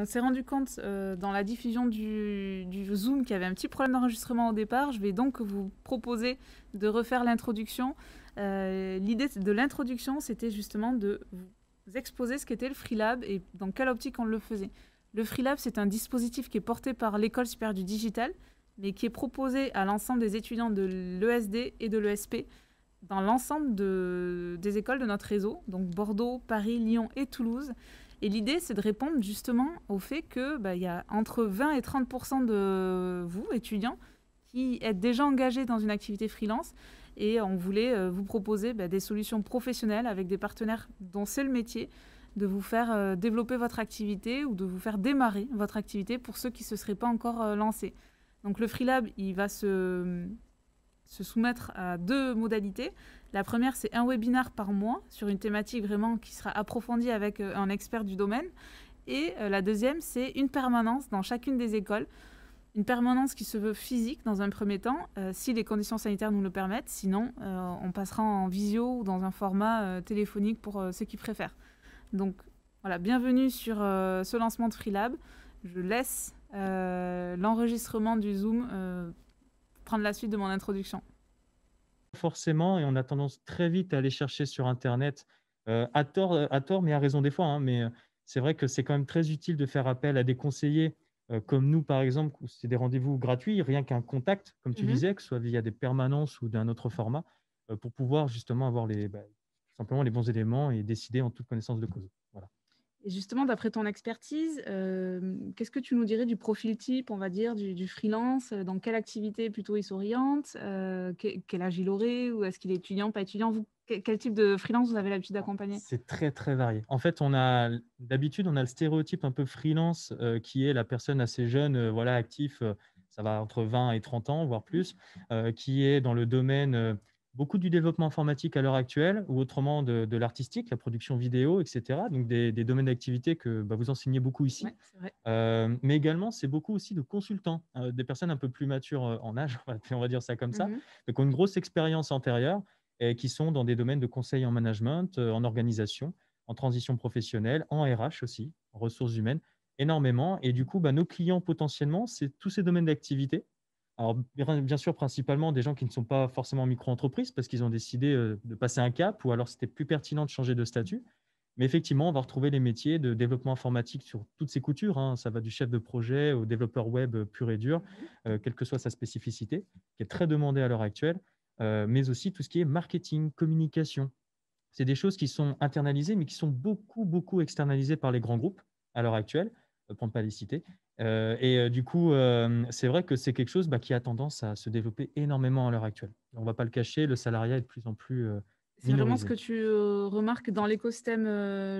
On s'est rendu compte euh, dans la diffusion du, Zoom qu'il y avait un petit problème d'enregistrement au départ. Je vais donc vous proposer de refaire l'introduction. Euh, l'idée de l'introduction, c'était justement de vous exposer ce qu'était le Freelab et dans quelle optique on le faisait. Le Freelab, c'est un dispositif qui est porté par l'École super du digital, mais qui est proposé à l'ensemble des étudiants de l'ESD et de l'ESP dans l'ensemble de, des écoles de notre réseau, donc Bordeaux, Paris, Lyon et Toulouse. Et l'idée, c'est de répondre justement au fait qu'il bah, y a entre 20 et 30 de vous, étudiants, qui êtes déjà engagés dans une activité freelance. Et on voulait euh, vous proposer bah, des solutions professionnelles avec des partenaires dont c'est le métier, de vous faire euh, développer votre activité ou de vous faire démarrer votre activité pour ceux qui ne se seraient pas encore euh, lancés. Donc le Freelab, il va se se soumettre à deux modalités. La première, c'est un webinar par mois sur une thématique vraiment qui sera approfondie avec euh, un expert du domaine. Et euh, la deuxième, c'est une permanence dans chacune des écoles. Une permanence qui se veut physique dans un premier temps, euh, si les conditions sanitaires nous le permettent. Sinon, on passera en visio ou dans un format téléphonique pour ceux qui préfèrent. Donc voilà, bienvenue sur ce lancement de FreeLab. Je laisse l'enregistrement du Zoom prendre la suite de mon introduction Forcément, et on a tendance très vite à aller chercher sur Internet, euh, à, tort, euh, à tort, mais à raison des fois. Hein, mais euh, c'est vrai que c'est quand même très utile de faire appel à des conseillers comme nous, par exemple, où c'est des rendez-vous gratuits, rien qu'un contact, comme tu mhm. disais, que ce soit via des permanences ou d'un autre format, pour pouvoir justement avoir les, bah, simplement les bons éléments et décider en toute connaissance de cause justement, d'après ton expertise, euh, qu'est-ce que tu nous dirais du profil type, on va dire, du, freelance euh, Dans quelle activité plutôt il s'oriente euh, Quel âge il aurait Ou est-ce qu'il est étudiant, pas étudiant Quel type de freelance vous avez l'habitude oh, d'accompagner C'est très, très varié. En fait, on a d'habitude, on a le stéréotype un peu freelance qui est la personne assez jeune, voilà, actif, ça va entre 20 et 30 ans, voire plus, qui est dans le domaine beaucoup du développement informatique à l'heure actuelle, ou autrement de, l'artistique, la production vidéo, etc. Donc des, domaines d'activité que bah, vous enseignez beaucoup ici. Euh, mais également, c'est beaucoup aussi de consultants, hein, des personnes un peu plus matures euh, en âge, on va dire ça comme ça, mmh qui ont une grosse expérience antérieure et qui sont dans des domaines de conseil en management, euh, en organisation, en transition professionnelle, en RH aussi, ressources humaines, énormément. Et du coup, bah, nos clients potentiellement, c'est tous ces domaines d'activité alors, bien sûr, principalement des gens qui ne sont pas forcément micro-entreprises parce qu'ils ont décidé euh, de passer un cap ou alors c'était plus pertinent de changer de statut. Mais effectivement, on va retrouver les métiers de développement informatique sur toutes ces coutures. Hein. Ça va du chef de projet au développeur web euh, pur et dur, euh, quelle que soit sa spécificité, qui est très demandée à l'heure actuelle, mais aussi tout ce qui est marketing, communication. C'est des choses qui sont internalisées, mais qui sont beaucoup, beaucoup externalisées par les grands groupes à l'heure actuelle, pour ne pas les citer, euh, et euh, du coup, euh, c'est vrai que c'est quelque chose bah, qui a tendance à se développer énormément à l'heure actuelle. On ne va pas le cacher, le salariat est de plus en plus. c'est vraiment ce que tu remarques dans l'écosystème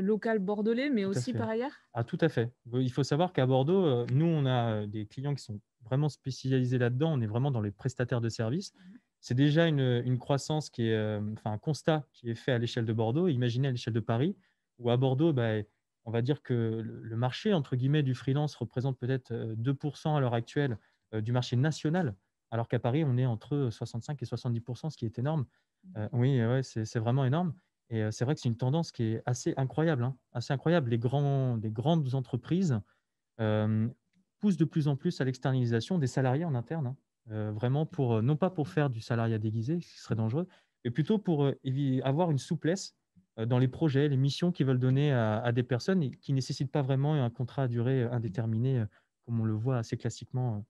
local bordelais, mais aussi par ailleurs Ah, tout à fait. Il faut savoir qu'à Bordeaux, nous, on a des clients qui sont vraiment spécialisés là-dedans. On est vraiment dans les prestataires de services. Mhm. C'est déjà une, croissance qui est, enfin, un constat qui est fait à l'échelle de Bordeaux. Imaginez à l'échelle de Paris, où à Bordeaux, bah, on va dire que le marché, entre guillemets, du freelance représente peut-être 2% euh, à l'heure actuelle euh, du marché national, alors qu'à Paris, on est entre 65 euh, et 70%, ce qui est énorme. Mmh. oui, c'est vraiment énorme. Et c'est vrai que c'est une tendance qui est assez incroyable. Hein, assez incroyable. Les, grands, grandes entreprises poussent de plus en plus à l'externalisation des salariés en interne. Hein. vraiment, pour, non pas pour faire du salariat déguisé, ce qui serait dangereux, mais plutôt pour avoir une souplesse euh, dans les projets, les missions qu'ils veulent donner à, des personnes et qui ne nécessitent pas vraiment un contrat à durée euh, indéterminée, euh, comme on le voit assez classiquement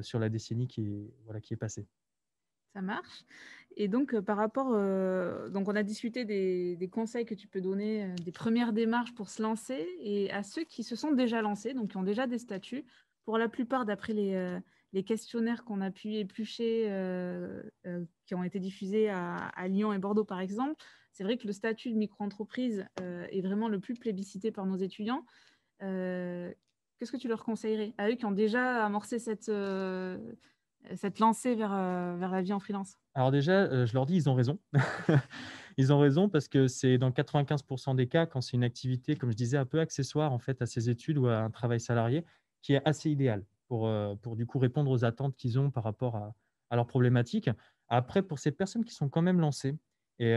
sur la décennie qui est, voilà, qui est passée. Ça marche. Et donc, par rapport, donc on a discuté des, conseils que tu peux donner, des premières démarches pour se lancer, et à ceux qui se sont déjà lancés, donc qui ont déjà des statuts, pour la plupart, d'après les, questionnaires qu'on a pu éplucher, qui ont été diffusés à, Lyon et Bordeaux, par exemple, c'est vrai que le statut de micro-entreprise euh, est vraiment le plus plébiscité par nos étudiants. Euh, qu'est-ce que tu leur conseillerais à eux qui ont déjà amorcé cette, euh, cette lancée vers, vers la vie en freelance Alors déjà, je leur dis, ils ont raison. ils ont raison parce que c'est dans 95% des cas, quand c'est une activité, comme je disais, un peu accessoire en fait à ses études ou à un travail salarié, qui est assez idéal pour, pour du coup répondre aux attentes qu'ils ont par rapport à, à leurs problématiques. Après, pour ces personnes qui sont quand même lancées, et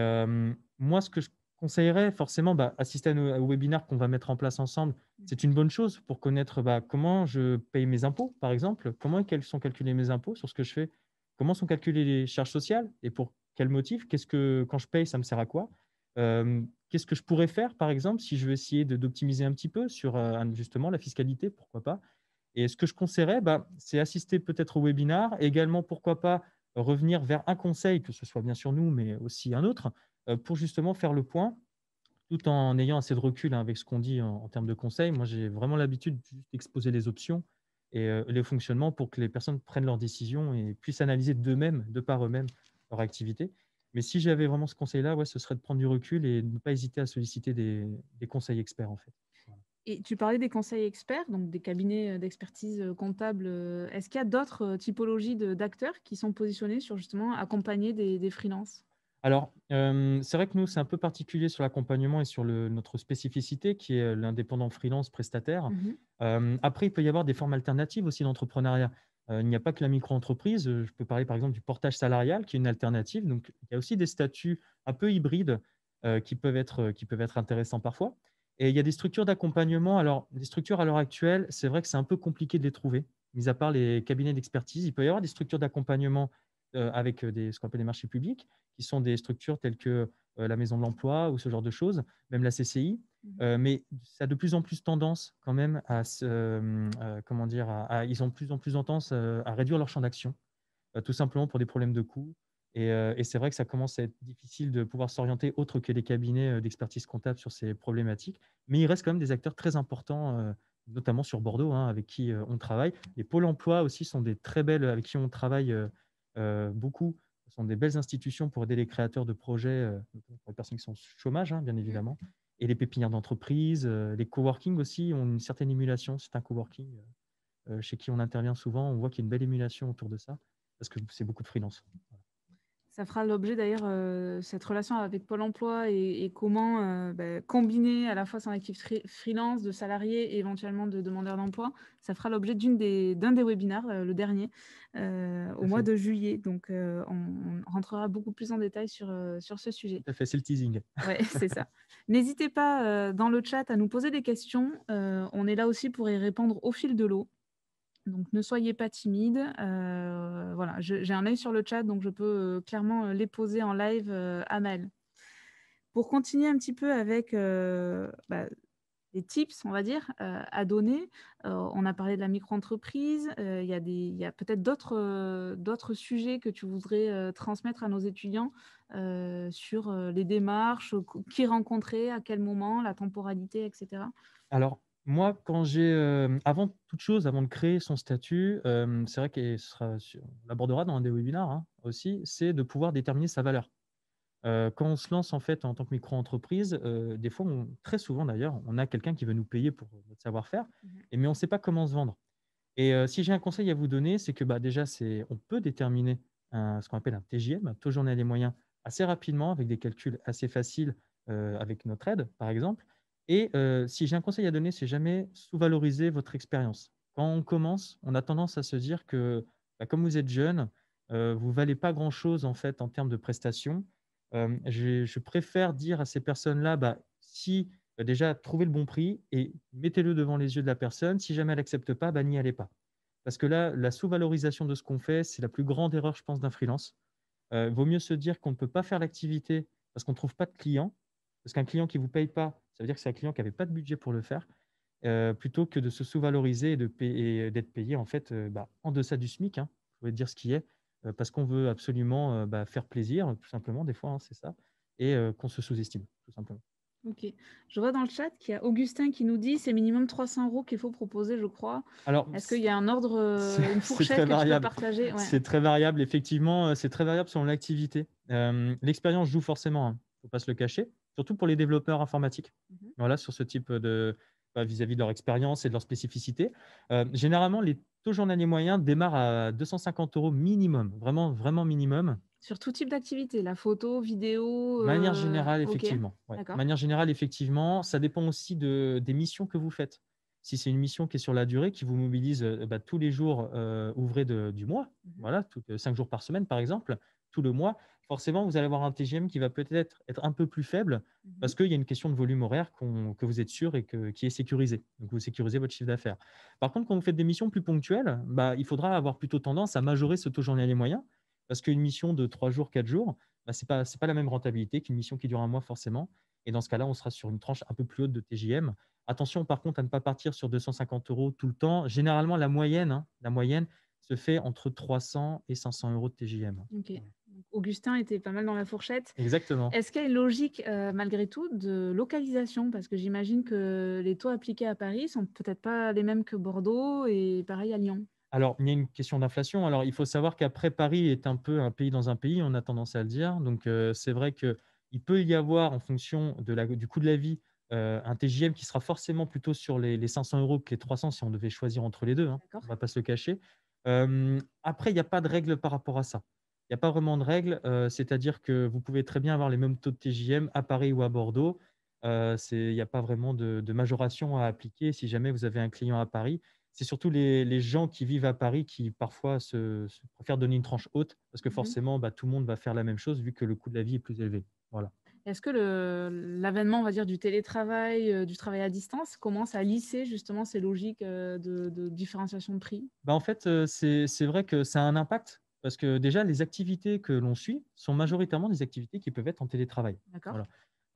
moi, ce que je conseillerais, forcément, bah, assister au, nos webinaire qu'on va mettre en place ensemble, mm. c'est une bonne chose pour connaître bah, comment je paye mes impôts, par exemple, comment sont calculés mes impôts sur ce que je fais, comment sont calculées les charges sociales et pour quel motif, qu'est-ce que quand je paye, ça me sert à quoi. Euh, qu'est-ce que je pourrais faire, par exemple, si je veux essayer d'optimiser un petit peu sur euh, justement la fiscalité, pourquoi pas. Et ce que je conseillerais, bah, c'est assister peut-être au webinaire, également, pourquoi pas, revenir vers un conseil, que ce soit bien sûr nous, mais aussi un autre, euh, pour justement faire le point, tout en ayant assez de recul hein, avec ce qu'on dit en, termes de conseils. Moi, j'ai vraiment l'habitude d'exposer les options et euh, les fonctionnements pour que les personnes prennent leurs décisions et puissent analyser d'eux-mêmes, de par eux-mêmes, leur activité. Mais si j'avais vraiment ce conseil-là, ouais, ce serait de prendre du recul et ne pas hésiter à solliciter des, conseils experts, en fait. Et tu parlais des conseils experts, donc des cabinets d'expertise comptable. Est-ce qu'il y a d'autres typologies d'acteurs qui sont positionnés sur justement accompagner des, des freelances alors, euh, c'est vrai que nous, c'est un peu particulier sur l'accompagnement et sur notre spécificité qui est euh, l'indépendant freelance prestataire. Mmh euh, après, il peut y avoir des formes alternatives aussi d'entrepreneuriat. il n'y a pas que la micro-entreprise. Je peux parler par exemple du portage salarial qui est une alternative. Donc, il y a aussi des statuts un peu hybrides qui, peuvent être, qui peuvent être intéressants parfois. Et il y a des structures d'accompagnement. Alors, des structures à l'heure actuelle, c'est vrai que c'est un peu compliqué de les trouver, mis à part les cabinets d'expertise. Il peut y avoir des structures d'accompagnement euh, avec euh, des, ce qu'on appelle des marchés publics, qui sont des structures telles que euh, la Maison de l'Emploi ou ce genre de choses, même la CCI. Mhm. mais ça a de plus en plus tendance quand même à, se, comment dire, ils ont de plus en plus tendance à réduire leur champ d'action, tout simplement pour des problèmes de coûts. Et, c'est vrai que ça commence à être difficile de pouvoir s'orienter autre que les cabinets d'expertise comptable sur ces problématiques. Mais il reste quand même des acteurs très importants, notamment sur Bordeaux, hein, avec qui on travaille. Les pôles emploi aussi sont des très belles, avec qui on travaille euh, beaucoup sont des belles institutions pour aider les créateurs de projets, euh, les personnes qui sont au chômage, hein, bien mm. évidemment, et les pépinières d'entreprise. Euh, les coworking aussi ont une certaine émulation. C'est un coworking chez qui on intervient souvent. On voit qu'il y a une belle émulation autour de ça, parce que c'est beaucoup de freelance. Ça fera l'objet d'ailleurs, euh, cette relation avec Pôle emploi et, comment euh, ben, combiner à la fois son actif freelance, de salarié et éventuellement de demandeur d'emploi. Ça fera l'objet d'un des, des webinaires, euh, le dernier, au mois de juillet. Donc, on, rentrera beaucoup plus en détail sur, sur ce sujet. Tout fait, c'est le teasing. Oui, c'est ça. N'hésitez pas dans le chat à nous poser des questions. on est là aussi pour y répondre au fil de l'eau. Donc ne soyez pas timide. Euh, voilà, j'ai un œil sur le chat, donc je peux euh, clairement euh, les poser en live à mail. Pour continuer un petit peu avec bah, les tips, on va dire, à donner, on a parlé de la micro-entreprise, il y a, a peut-être d'autres sujets que tu voudrais transmettre à nos étudiants sur les démarches, qui rencontrer, à quel moment, la temporalité, etc. Alors, moi, quand j'ai, euh, avant toute chose, avant de créer son statut, euh, c'est vrai qu'on l'abordera dans un des webinars hein, aussi, c'est de pouvoir déterminer sa valeur. Euh, quand on se lance en fait en tant que micro-entreprise, des fois, très souvent d'ailleurs, on a quelqu'un qui veut nous payer pour notre savoir-faire, mhm. mais on ne sait pas comment se vendre. Et si j'ai un conseil à vous donner, c'est que bah, déjà, on peut déterminer ce qu'on appelle un TJM, on taux les moyens assez rapidement avec des calculs assez faciles avec notre aide, par exemple. Et euh, si j'ai un conseil à donner, c'est jamais sous-valoriser votre expérience. Quand on commence, on a tendance à se dire que, bah, comme vous êtes jeune, euh, vous valez pas grand-chose en fait en termes de prestations. Euh, je, préfère dire à ces personnes-là, bah, si bah, déjà trouvez le bon prix et mettez-le devant les yeux de la personne. Si jamais elle n'accepte pas, bah, n'y allez pas. Parce que là, la sous-valorisation de ce qu'on fait, c'est la plus grande erreur, je pense, d'un freelance. Euh, vaut mieux se dire qu'on ne peut pas faire l'activité parce qu'on ne trouve pas de clients, parce qu'un client qui ne vous paye pas, ça veut dire que c'est un client qui n'avait pas de budget pour le faire, euh, plutôt que de se sous-valoriser et, euh, d'être payé en fait euh, bah, en deçà du SMIC. Hein, je vais dire ce qui est, parce qu'on veut absolument bah, faire plaisir, tout simplement, des fois, hein, c'est ça, et qu'on se sous-estime, tout simplement. Ok. Je vois dans le chat qu'il y a Augustin qui nous dit c'est minimum 300 euros qu'il faut proposer, je crois. Alors, est-ce qu'il y a un ordre, une fourchette que tu peux partager C'est très variable, effectivement. C'est très variable selon l'activité. l'expérience joue forcément. ne hein, Faut pas se le cacher surtout pour les développeurs informatiques, mhm. voilà, sur ce type de bah, vis-à-vis de leur expérience et de leur spécificité. Euh, généralement, les taux journaliers moyens démarrent à 250 euros minimum, vraiment, vraiment minimum. Sur tout type d'activité, la photo, vidéo euh... Manière générale, effectivement. Manière générale, effectivement, ça dépend aussi des missions que vous faites. Si c'est une mission qui est sur la durée, qui vous mobilise euh, bah, tous les jours euh, ouvrés du mois, mhm. voilà, cinq jours par semaine par exemple, le mois, forcément, vous allez avoir un TGM qui va peut-être être un peu plus faible mhm. parce qu'il y a une question de volume horaire que vous êtes sûr et qui est sécurisé. Donc, vous sécurisez votre chiffre d'affaires. Par contre, quand vous faites des missions plus ponctuelles, bah, il faudra avoir plutôt tendance à majorer ce taux journalier moyen parce qu'une mission de 3 jours, 4 jours, bah, ce n'est pas, la même rentabilité qu'une mission qui dure un mois forcément. Et dans ce cas-là, on sera sur une tranche un peu plus haute de TGM. Attention par contre à ne pas partir sur 250 euros tout le temps. Généralement, la moyenne, hein, la moyenne se fait entre 300 et 500 euros de TGM. Augustin était pas mal dans la fourchette. Exactement. Est-ce qu'il y a une logique, euh, malgré tout, de localisation Parce que j'imagine que les taux appliqués à Paris sont peut-être pas les mêmes que Bordeaux et pareil à Lyon. Alors, il y a une question d'inflation. Alors, il faut savoir qu'après, Paris est un peu un pays dans un pays, on a tendance à le dire. Donc, euh, c'est vrai qu'il peut y avoir, en fonction du coût de la vie, euh, un TJM qui sera forcément plutôt sur les, 500 euros que les 300 si on devait choisir entre les deux. Hein. On ne va pas se le cacher. après, il n'y a pas de règle par rapport à ça il n'y a pas vraiment de règle, euh, c'est-à-dire que vous pouvez très bien avoir les mêmes taux de TJM à Paris ou à Bordeaux. Euh, il n'y a pas vraiment de, majoration à appliquer si jamais vous avez un client à Paris. C'est surtout les, gens qui vivent à Paris qui parfois se, préfèrent donner une tranche haute parce que mhm. forcément, bah, tout le monde va faire la même chose vu que le coût de la vie est plus élevé. Voilà. Est-ce que l'avènement, va dire, du télétravail, euh, du travail à distance, commence à lisser justement ces logiques de, différenciation de prix bah En fait, c'est vrai que ça a un impact parce que déjà, les activités que l'on suit sont majoritairement des activités qui peuvent être en télétravail.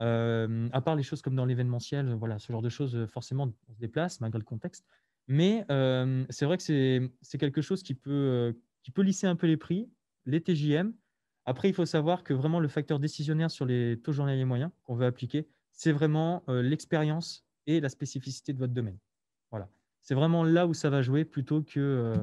Euh, à part les choses comme dans l'événementiel, voilà, ce genre de choses, euh, forcément, on se déplace malgré le contexte. Mais euh, c'est vrai que c'est quelque chose qui peut, qui peut lisser un peu les prix, les TJM. Après, il faut savoir que vraiment le facteur décisionnaire sur les taux journaliers moyens qu'on veut appliquer, c'est vraiment l'expérience et la spécificité de votre domaine. Voilà. C'est vraiment là où ça va jouer plutôt que,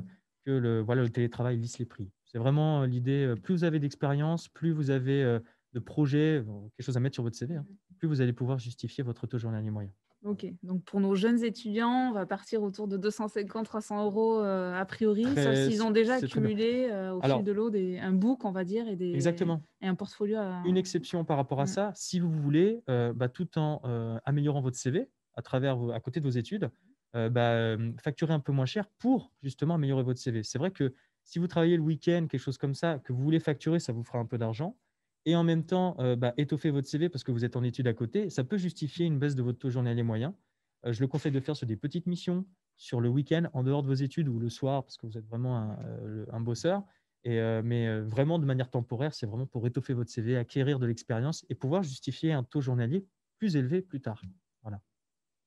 que le, voilà, le télétravail lisse les prix. C'est vraiment euh, l'idée, euh, plus vous avez d'expérience, plus vous avez euh, de projets, quelque chose à mettre sur votre CV, hein, mm. plus vous allez pouvoir justifier votre taux journalier moyen. Ok, donc pour nos jeunes étudiants, on va partir autour de 250-300 euros a priori, sauf s'ils ont déjà accumulé au fil de l'eau un book, on va dire, et, des, exactement. et un portfolio. Une exception par rapport à mm. ça, si vous voulez, bah, tout en améliorant votre CV à, travers, à côté de vos études, bah, facturer un peu moins cher pour justement améliorer votre CV. C'est vrai que si vous travaillez le week-end, quelque chose comme ça, que vous voulez facturer, ça vous fera un peu d'argent. Et en même temps, euh, bah, étoffer votre CV parce que vous êtes en études à côté, ça peut justifier une baisse de votre taux journalier moyen. Euh, je le conseille de faire sur des petites missions, sur le week-end, en dehors de vos études ou le soir, parce que vous êtes vraiment un, euh, bosseur. Et, mais vraiment de manière temporaire, c'est vraiment pour étoffer votre CV, acquérir de l'expérience et pouvoir justifier un taux journalier plus élevé plus tard. Voilà.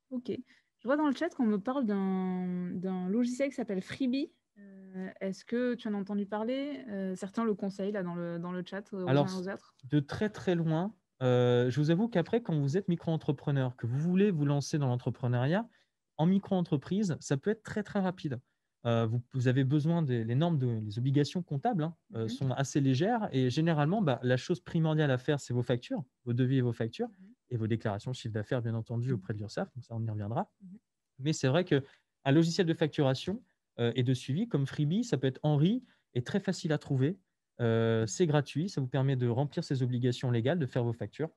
Ok. Je vois dans le chat qu'on me parle d'un logiciel qui s'appelle Freebie. Euh, est-ce que tu en as entendu parler euh, Certains le conseillent là, dans, le, chat. Euh, aux Alors, uns, autres. de très très loin, je vous avoue qu'après, quand vous êtes micro-entrepreneur, que vous voulez vous lancer dans l'entrepreneuriat, en micro-entreprise, ça peut être très très rapide. Vous, avez besoin des normes, des obligations comptables hein, mhm. sont assez légères et généralement, bah, la chose primordiale à faire, c'est vos factures, vos devis et vos factures mhm. et vos déclarations chiffre d'affaires, bien entendu, mhm. auprès de l'URSSAF. Donc ça, on y reviendra. Mais c'est vrai qu'un logiciel de facturation, euh, et de suivi. Comme freebie, ça peut être Henri, est très facile à trouver. Euh, c'est gratuit, ça vous permet de remplir ses obligations légales, de faire vos factures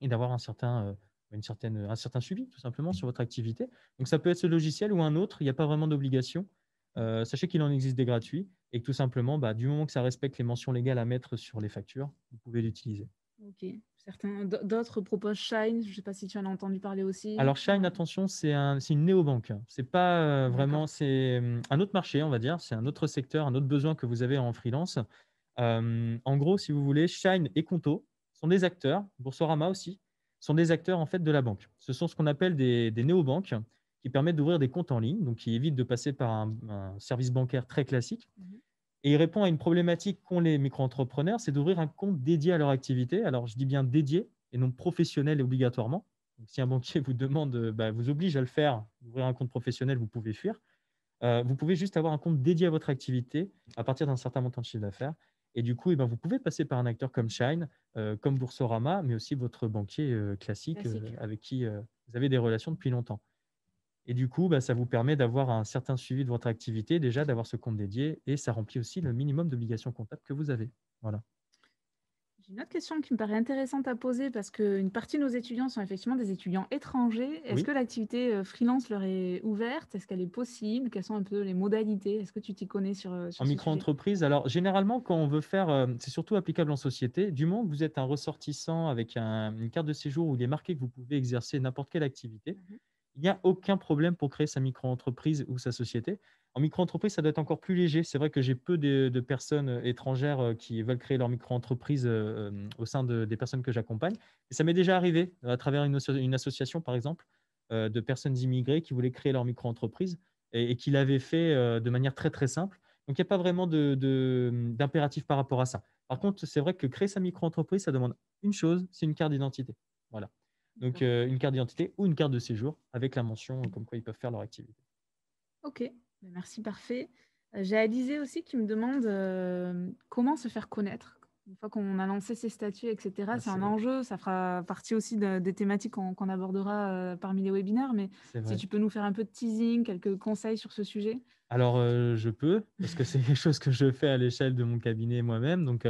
et d'avoir un certain, euh, une certaine, un certain suivi tout simplement sur votre activité. Donc ça peut être ce logiciel ou un autre, il n'y a pas vraiment d'obligation. sachez qu'il en existe des gratuits et que tout simplement, bah, du moment que ça respecte les mentions légales à mettre sur les factures, vous pouvez l'utiliser. Ok certains, d'autres proposent Shine. Je ne sais pas si tu en as entendu parler aussi. Alors Shine, attention, c'est un, une néobanque. C'est pas euh, vraiment, c'est hum, un autre marché, on va dire. C'est un autre secteur, un autre besoin que vous avez en freelance. Hum, en gros, si vous voulez, Shine et Conto sont des acteurs, Boursorama aussi, sont des acteurs en fait de la banque. Ce sont ce qu'on appelle des, néo néobanques qui permettent d'ouvrir des comptes en ligne, donc qui évitent de passer par un, service bancaire très classique. Mhm. Et il répond à une problématique qu'ont les micro-entrepreneurs, c'est d'ouvrir un compte dédié à leur activité. Alors, je dis bien dédié et non professionnel et obligatoirement. si un banquier vous demande, euh, bah, vous oblige à le faire, ouvrir un compte professionnel, vous pouvez fuir. Euh, vous pouvez juste avoir un compte dédié à votre activité à partir d'un certain montant de chiffre d'affaires. Et du coup, eh ben, vous pouvez passer par un acteur comme Shine, euh, comme Boursorama, mais aussi votre banquier classique. avec qui vous avez des relations depuis longtemps. Et du coup, bah, ça vous permet d'avoir un certain suivi de votre activité, déjà d'avoir ce compte dédié, et ça remplit aussi le minimum d'obligations comptables que vous avez. Voilà. J'ai une autre question qui me paraît intéressante à poser parce qu'une partie de nos étudiants sont effectivement des étudiants étrangers. Est-ce que l'activité euh, freelance leur est ouverte Est-ce qu'elle est possible Quelles sont un peu les modalités Est-ce que tu t'y connais sur, euh, sur En micro-entreprise, alors généralement, quand on veut faire, euh, c'est surtout applicable en société, du moment que vous êtes un ressortissant avec une carte de séjour où il est marqué que vous pouvez exercer n'importe quelle activité. Mhm il n'y a aucun problème pour créer sa micro-entreprise ou sa société. En micro-entreprise, ça doit être encore plus léger. C'est vrai que j'ai peu de, personnes euh, étrangères euh, qui veulent créer leur micro-entreprise euh, au sein des personnes que j'accompagne. Et ça m'est déjà arrivé à travers une, association, par exemple, de personnes immigrées qui voulaient créer leur micro-entreprise et, et, qui l'avaient fait de manière très, très simple. Donc, il n'y a pas vraiment d'impératif par rapport à ça. Par contre, c'est vrai que créer sa micro-entreprise, ça demande une chose, c'est une carte d'identité. Voilà. Donc, euh, une carte d'identité ou une carte de séjour avec la mention euh, comme quoi ils peuvent faire leur activité. Ok, bah, merci, parfait. Euh, j'ai Alizé aussi qui me demande comment se faire connaître. Une fois qu'on a lancé ses statuts, etc., ah, c'est un enjeu. Ça fera partie aussi des thématiques qu'on abordera parmi les webinaires. Mais si tu peux nous faire un peu de teasing, quelques conseils sur ce sujet. Alors, je peux, parce que c'est quelque chose que je fais à l'échelle de mon cabinet moi-même. Donc,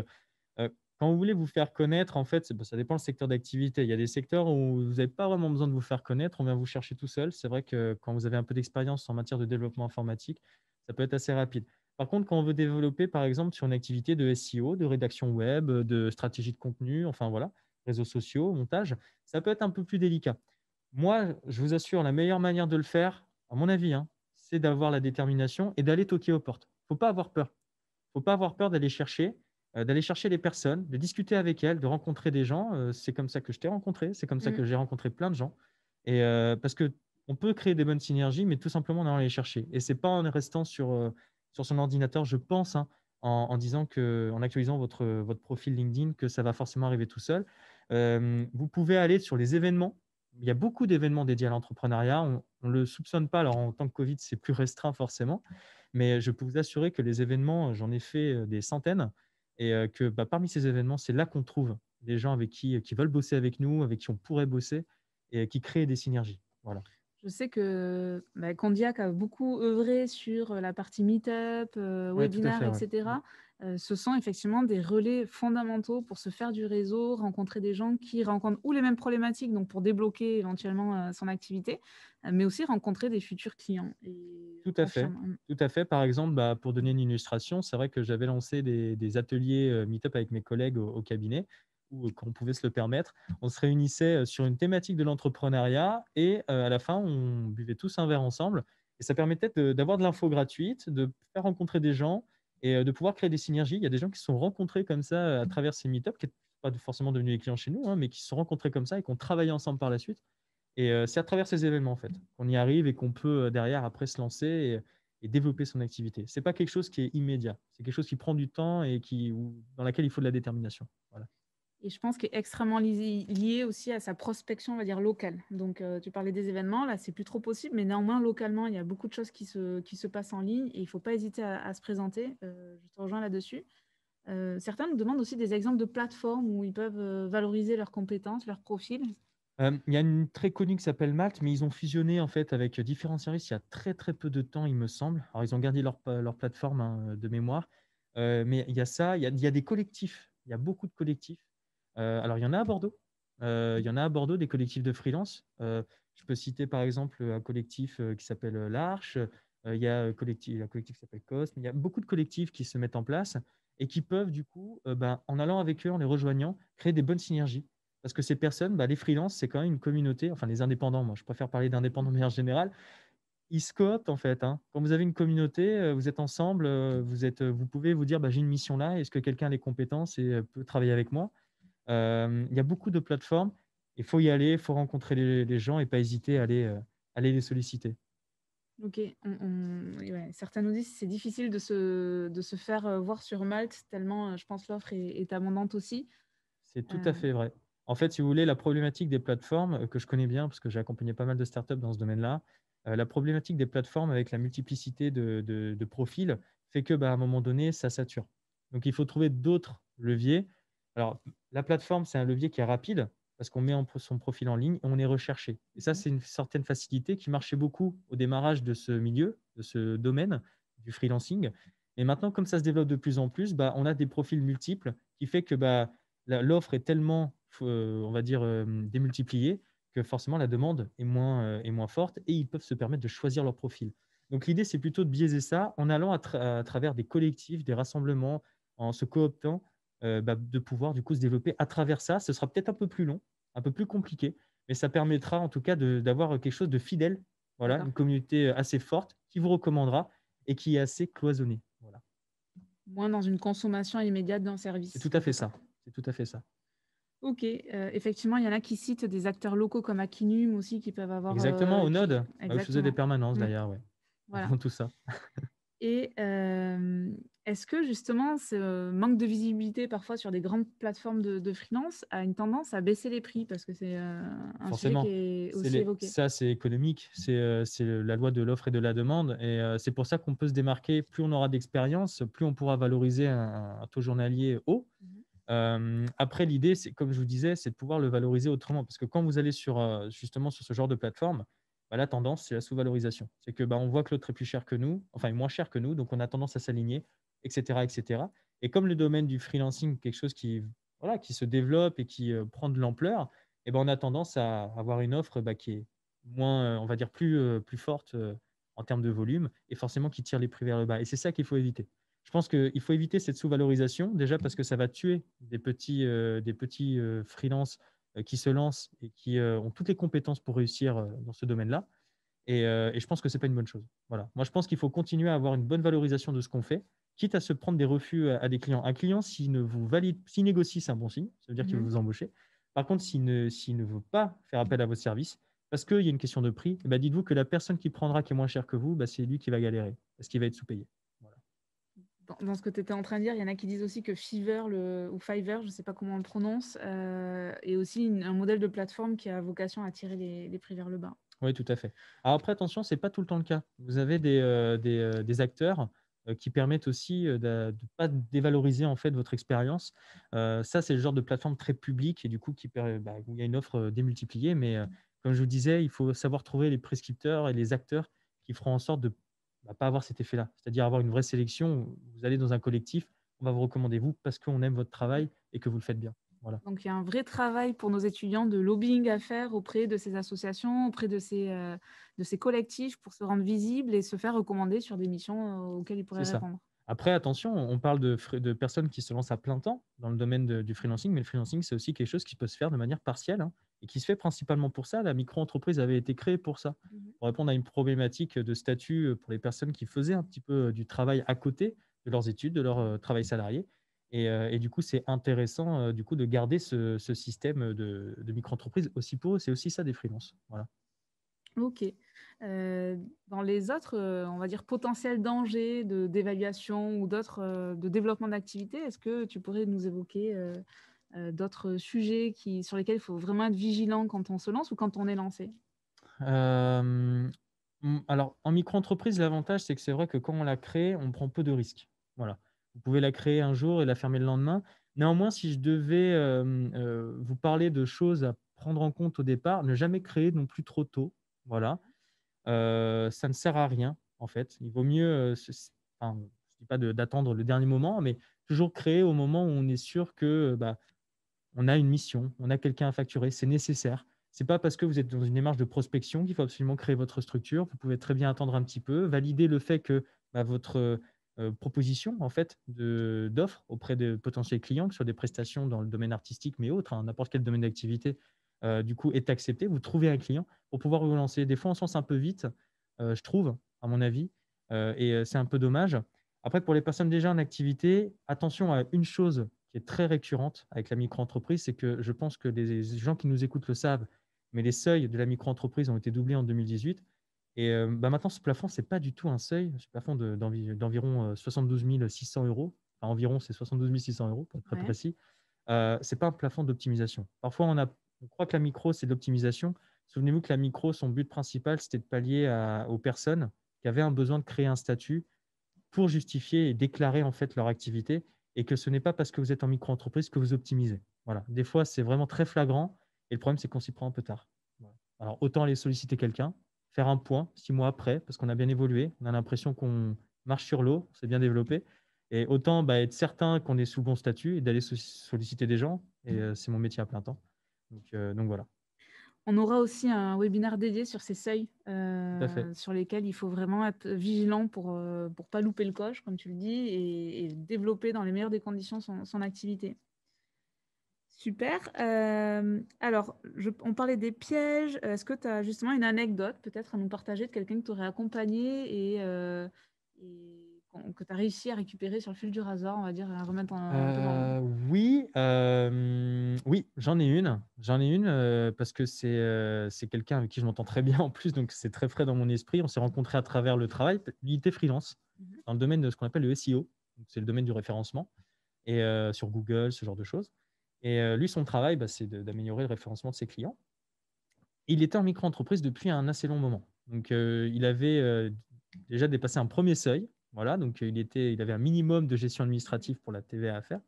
quand vous voulez vous faire connaître, en fait, bah, ça dépend le secteur d'activité. Il y a des secteurs où vous n'avez pas vraiment besoin de vous faire connaître, on vient vous chercher tout seul. C'est vrai que quand vous avez un peu d'expérience en matière de développement informatique, ça peut être assez rapide. Par contre, quand on veut développer, par exemple, sur une activité de SEO, de rédaction web, de stratégie de contenu, enfin voilà, réseaux sociaux, montage, ça peut être un peu plus délicat. Moi, je vous assure, la meilleure manière de le faire, à mon avis, hein, c'est d'avoir la détermination et d'aller toquer aux portes. Il ne faut pas avoir peur. Il ne faut pas avoir peur d'aller chercher euh, d'aller chercher les personnes, de discuter avec elles, de rencontrer des gens. Euh, c'est comme ça que je t'ai rencontré, c'est comme ça mm. que j'ai rencontré plein de gens. Et euh, parce que on peut créer des bonnes synergies, mais tout simplement en allant les chercher. Et c'est pas en restant sur, sur son ordinateur, je pense, hein, en, disant que, en actualisant votre, votre profil LinkedIn, que ça va forcément arriver tout seul. vous pouvez aller sur les événements. Il y a beaucoup d'événements dédiés à l'entrepreneuriat. On ne le soupçonne pas. Alors, en tant que Covid, c'est plus restreint forcément. Mais je peux vous assurer que les événements, j'en ai fait des centaines. Et euh, que bah, parmi ces événements, c'est là qu'on trouve des gens avec qui, euh, qui veulent bosser avec nous, avec qui on pourrait bosser et qui créent des synergies. Je sais que bah, a beaucoup œuvré sur euh, la partie meet-up, webinar, etc ce sont effectivement des relais fondamentaux pour se faire du réseau, rencontrer des gens qui rencontrent ou les mêmes problématiques, donc pour débloquer éventuellement son activité, mais aussi rencontrer des futurs clients. Tout à fait. Tout à fait. Par exemple, bah, pour donner une illustration, c'est vrai que j'avais lancé des, ateliers meet-up avec mes collègues au, cabinet ou on pouvait se le permettre, on se réunissait sur une thématique de l'entrepreneuriat et à la fin, on buvait tous un verre ensemble. Et ça permettait d'avoir de l'info gratuite, de faire rencontrer des gens, et euh, de pouvoir créer des synergies. Il y a des gens qui se sont rencontrés comme ça euh, à travers ces meet qui qui pas forcément devenu des clients chez nous, hein, mais qui se sont rencontrés comme ça et qui ont travaillé ensemble par la suite. Et euh, c'est à travers ces événements, en fait, qu'on y arrive et qu'on peut derrière, après, se lancer et, développer son activité. Ce n'est pas quelque chose qui est immédiat, c'est quelque chose qui prend du temps et qui, dans laquelle il faut de la détermination. Voilà. Et je pense qu'il est extrêmement lié aussi à sa prospection, on va dire, locale. Donc, euh, tu parlais des événements, là, c'est plus trop possible, mais néanmoins, localement, il y a beaucoup de choses qui se, qui se passent en ligne et il ne faut pas hésiter à, se présenter. Euh, je te rejoins là-dessus. Euh, certains nous demandent aussi des exemples de plateformes où ils peuvent valoriser leurs compétences, leurs profils. Il y a une très connue qui s'appelle Malte, mais ils ont fusionné en fait avec différents services il y a très très peu de temps, il me semble. Alors, ils ont gardé leur, leur plateforme hein, de mémoire. mais il y a ça, il y a des collectifs, il y a beaucoup de collectifs euh, alors, il y en a à Bordeaux. Euh, il y en a à Bordeaux des collectifs de freelance. Euh, je peux citer par exemple un collectif qui s'appelle L'Arche. il y a un collectif, collectif qui s'appelle Cosme. Il y a beaucoup de collectifs qui se mettent en place et qui peuvent, du coup, ben, en allant avec eux, en les rejoignant, créer des bonnes synergies. Parce que ces personnes, ben, les freelances, c'est quand même une communauté, enfin les indépendants, moi je préfère parler d'indépendants de manière générale, ils se cooptent en fait. Hein. Quand vous avez une communauté, vous êtes ensemble, vous, êtes, vous pouvez vous dire ben, j'ai une mission là, est-ce que quelqu'un a les compétences et peut travailler avec moi euh, il y a beaucoup de plateformes. Il faut y aller, il faut rencontrer les, gens et pas hésiter à aller, euh, aller les solliciter. Ok, certains nous disent que c'est difficile de se, faire euh, voir sur Malte, tellement je pense l'offre est, abondante aussi. C'est tout à fait vrai. En fait, si vous voulez, la problématique des plateformes, que je connais bien parce que j'ai accompagné pas mal de startups dans ce domaine-là, la problématique des plateformes avec la multiplicité de, profils fait que, bah, à un moment donné, ça sature. Donc, il faut trouver d'autres leviers. Alors, la plateforme, c'est un levier qui est rapide parce qu'on met son profil en ligne et on est recherché. Et ça, mhm. c'est une certaine facilité qui marchait beaucoup au démarrage de ce milieu, de ce domaine du freelancing. Et maintenant, comme ça se développe de plus en plus, bah, on a des profils multiples qui fait que bah, l'offre est tellement, euh, on va dire, euh, démultipliée que forcément la demande est moins, euh, est moins forte et ils peuvent se permettre de choisir leur profil. Donc l'idée, c'est plutôt de biaiser ça en allant à travers des collectifs, des rassemblements, en se cooptant euh, bah, de pouvoir du coup se développer à travers ça. Ce sera peut-être un peu plus long, un peu plus compliqué, mais ça permettra en tout cas d'avoir quelque chose de fidèle, voilà, une communauté euh, assez forte qui vous recommandera et qui est assez cloisonnée. Voilà. Moins dans une consommation immédiate d'un service. C'est tout à fait ça. C'est tout à fait ça. Ok, euh, effectivement, il y en a qui citent des acteurs locaux comme Akinum aussi qui peuvent avoir. Exactement, au Node. Bah, je des permanences mm. d'ailleurs, ouais. Voilà. Dans tout ça. Et euh, est-ce que justement ce manque de visibilité parfois sur des grandes plateformes de, freelance a une tendance à baisser les prix Parce que c'est euh, un Forcément. sujet qui est aussi évoqué. Ça, c'est économique, c'est euh, la loi de l'offre et de la demande. Et c'est pour ça qu'on peut se démarquer. Plus on aura d'expérience, plus on pourra valoriser un, taux journalier haut. Mhm. après, l'idée, comme je vous disais, c'est de pouvoir le valoriser autrement. Parce que quand vous allez sur, justement sur ce genre de plateforme, bah, la tendance, c'est la sous-valorisation. C'est que bah, on voit que l'autre est plus cher que nous, enfin moins cher que nous, donc on a tendance à s'aligner, etc., etc. Et comme le domaine du freelancing, quelque chose qui, se développe et qui euh, prend de l'ampleur, eh ben, on a tendance à avoir une offre bah, qui est moins, euh, on va dire, plus, euh, plus forte en termes de volume et forcément qui tire les prix vers le bas. Et c'est ça qu'il faut éviter. Je pense qu'il faut éviter cette sous-valorisation, déjà parce que ça va tuer des petits, des petits freelances euh, qui se lancent et qui euh, ont toutes les compétences pour réussir euh, dans ce domaine-là. Et, je pense que ce n'est pas une bonne chose. Voilà. Moi, je pense qu'il faut continuer à avoir une bonne valorisation de ce qu'on fait, quitte à se prendre des refus à, des clients. Un client, s'il ne vous valide, s'il négocie, c'est un bon signe, ça veut dire qu'il veut mmh. vous embaucher. Par contre, s'il ne, veut pas faire appel à votre service, parce qu'il y a une question de prix, eh ben, dites-vous que la personne qui prendra qui est moins cher que vous, bah, c'est lui qui va galérer, parce qu'il va être sous-payé dans ce que tu étais en train de dire, il y en a qui disent aussi que Fiverr le, ou Fiverr, je ne sais pas comment on le prononce, euh, est aussi un modèle de plateforme qui a vocation à tirer les, prix vers le bas. Oui, tout à fait. Alors après, attention, ce n'est pas tout le temps le cas. Vous avez des, euh, euh, des, acteurs qui permettent aussi de ne pas dévaloriser en fait votre expérience. ça, c'est le genre de plateforme très publique et du coup qui, bah, il y a une offre démultipliée. Mais comme je vous disais, il faut savoir trouver les prescripteurs et les acteurs qui feront en sorte de va pas avoir cet effet-là. C'est-à-dire avoir une vraie sélection. vous allez dans un collectif, on va vous recommander vous parce qu'on aime votre travail et que vous le faites bien. Donc il y a un vrai travail pour nos étudiants de lobbying à faire auprès de ces associations, auprès de ces, euh, de ces collectifs pour se rendre visible et se faire recommander sur des missions euh, auxquelles ils pourraient répondre. Après, attention, on parle de, de, personnes qui se lancent à plein temps dans le domaine du freelancing, mais le freelancing, c'est aussi quelque chose qui peut se faire de manière partielle. Hein et qui se fait principalement pour ça. La micro-entreprise avait été créée pour ça, mmh pour répondre à une problématique de statut euh, pour les personnes qui faisaient un petit peu euh, du travail à côté de leurs études, de leur euh, travail salarié. Et, du coup, c'est intéressant du coup, de garder ce, système de, micro-entreprise aussi pour eux. C'est aussi ça des freelances. Voilà. Ok. dans les autres, on va dire, potentiels dangers d'évaluation ou d'autres de développement d'activité, est-ce que tu pourrais nous évoquer euh, d'autres sujets qui, sur lesquels il faut vraiment être vigilant quand on se lance ou quand on est lancé euh, alors, en micro-entreprise, l'avantage, c'est que c'est vrai que quand on la crée, on prend peu de risques. Voilà. Vous pouvez la créer un jour et la fermer le lendemain. Néanmoins, si je devais euh, vous parler de choses à prendre en compte au départ, ne jamais créer non plus trop tôt. Voilà. ça ne sert à rien, en fait. Il vaut mieux, je dis pas d'attendre le dernier moment, mais toujours créer au moment où on est sûr que bah, on a une mission, on a quelqu'un à facturer, c'est nécessaire. Ce n'est pas parce que vous êtes dans une démarche de prospection qu'il faut absolument créer votre structure. Vous pouvez très bien attendre un petit peu, valider le fait que bah, votre euh, proposition en fait d'offre auprès de potentiels clients que soit des prestations dans le domaine artistique mais autres, hein, n'importe quel domaine d'activité, euh, du coup est accepté. Vous trouvez un client pour pouvoir vous lancer. Des fois, on sens un peu vite, euh, je trouve, à mon avis, et c'est un peu dommage. Après, pour les personnes déjà en activité, attention à une chose qui est très récurrente avec la micro-entreprise, c'est que je pense que les gens qui nous écoutent le savent, mais les seuils de la micro-entreprise ont été doublés en 2018. Et euh, bah, maintenant, ce plafond, ce n'est pas du tout un seuil, ce plafond d'environ 72 euh, 600 euros, environ c'est 72 600 euros pour être très précis, euh, ce n'est pas un plafond d'optimisation. Parfois, on, a, croit que la micro, c'est de l'optimisation. Souvenez-vous que la micro, son but principal, c'était de pallier aux personnes qui avaient un besoin de créer un statut pour justifier et déclarer en fait leur activité et que ce n'est pas parce que vous êtes en micro-entreprise que vous optimisez. Voilà. Des fois, c'est vraiment très flagrant et le problème, c'est qu'on s'y prend un peu tard. Alors, autant aller solliciter quelqu'un, faire un point six mois après, parce qu'on a bien évolué, on a l'impression qu'on marche sur l'eau, on s'est bien développé. Et autant bah, être certain qu'on est sous bon statut et d'aller solliciter des gens. Et mmh. euh, c'est mon métier à plein temps. donc euh, voilà. On aura aussi un webinaire dédié sur ces seuils euh, sur lesquels il faut vraiment être vigilant pour ne euh, pas louper le coche, comme tu le dis, et, développer dans les meilleures des conditions son, activité. Super. Euh, alors, on parlait des pièges. Est-ce que tu as justement une anecdote peut-être à nous partager de quelqu'un que tu aurais accompagné et que tu as réussi à récupérer sur le fil du rasoir, on va dire, à remettre en. Euh, oui, euh, oui, j'en ai une. J'en ai une euh, parce que euh, c'est quelqu'un avec qui je m'entends très bien en plus, donc c'est très frais dans mon esprit. On s'est rencontrés à travers le travail. Il était freelance mhm. dans le domaine de ce qu'on appelle le SEO, c'est le domaine du référencement, et sur Google, ce genre de choses. Et lui, son travail, bah, c'est d'améliorer le référencement de ses clients. il était en micro-entreprise depuis un assez long moment. Donc, il avait déjà dépassé un premier seuil voilà, donc euh, il, il avait un minimum de gestion administrative pour la TVA à faire.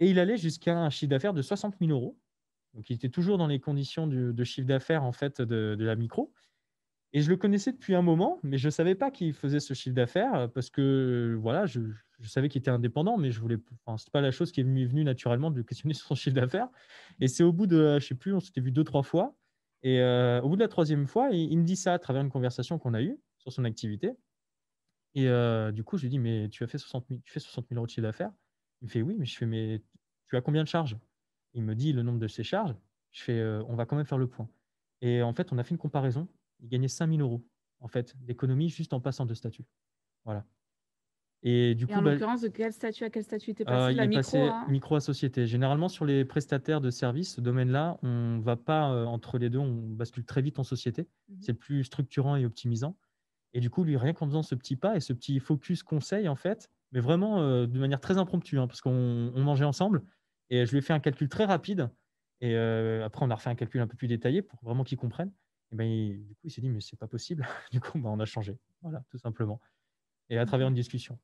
Et il allait jusqu'à un chiffre d'affaires de 60 000 euros. Donc il était toujours dans les conditions de chiffre d'affaires en fait de, la micro. Et je le connaissais depuis un moment, mais je ne savais pas qu'il faisait ce chiffre d'affaires parce que voilà, je, savais qu'il était indépendant, mais je voulais, enfin, pas la chose qui est venue, naturellement de questionner son chiffre d'affaires. Et c'est au bout de, je sais plus, on s'était vu deux trois fois, et euh, au bout de la troisième fois, il me dit ça à travers une conversation qu'on a eue sur son activité. Et du coup, je lui dis, mais tu as fait 60 000, tu fais 60 000 euros de chiffre d'affaires Il me fait, oui, mais je fais, mais tu as combien de charges Il me dit le nombre de ses charges. Je fais, on va quand même faire le point. Et en fait, on a fait une comparaison. Il gagnait 5 000 euros en fait, d'économie juste en passant de statut. Voilà. Et du en bah l'occurrence, de quel statut à quel statut ah, passé il micro, passé hein? micro à société. Généralement, sur les prestataires de services, ce domaine-là, on ne va pas entre les deux, on bascule très vite en société. Mmh C'est plus structurant et optimisant. Et du coup, lui, rien qu'en faisant ce petit pas et ce petit focus conseil, en fait, mais vraiment euh, de manière très impromptue, hein, parce qu'on mangeait ensemble, et euh, je lui ai fait un calcul très rapide, et euh, après on a refait un calcul un peu plus détaillé pour vraiment qu'il comprenne. Et ben, du coup, il s'est dit, mais c'est pas possible. du coup, ben, on a changé, voilà, tout simplement, et à travers mmh. une discussion.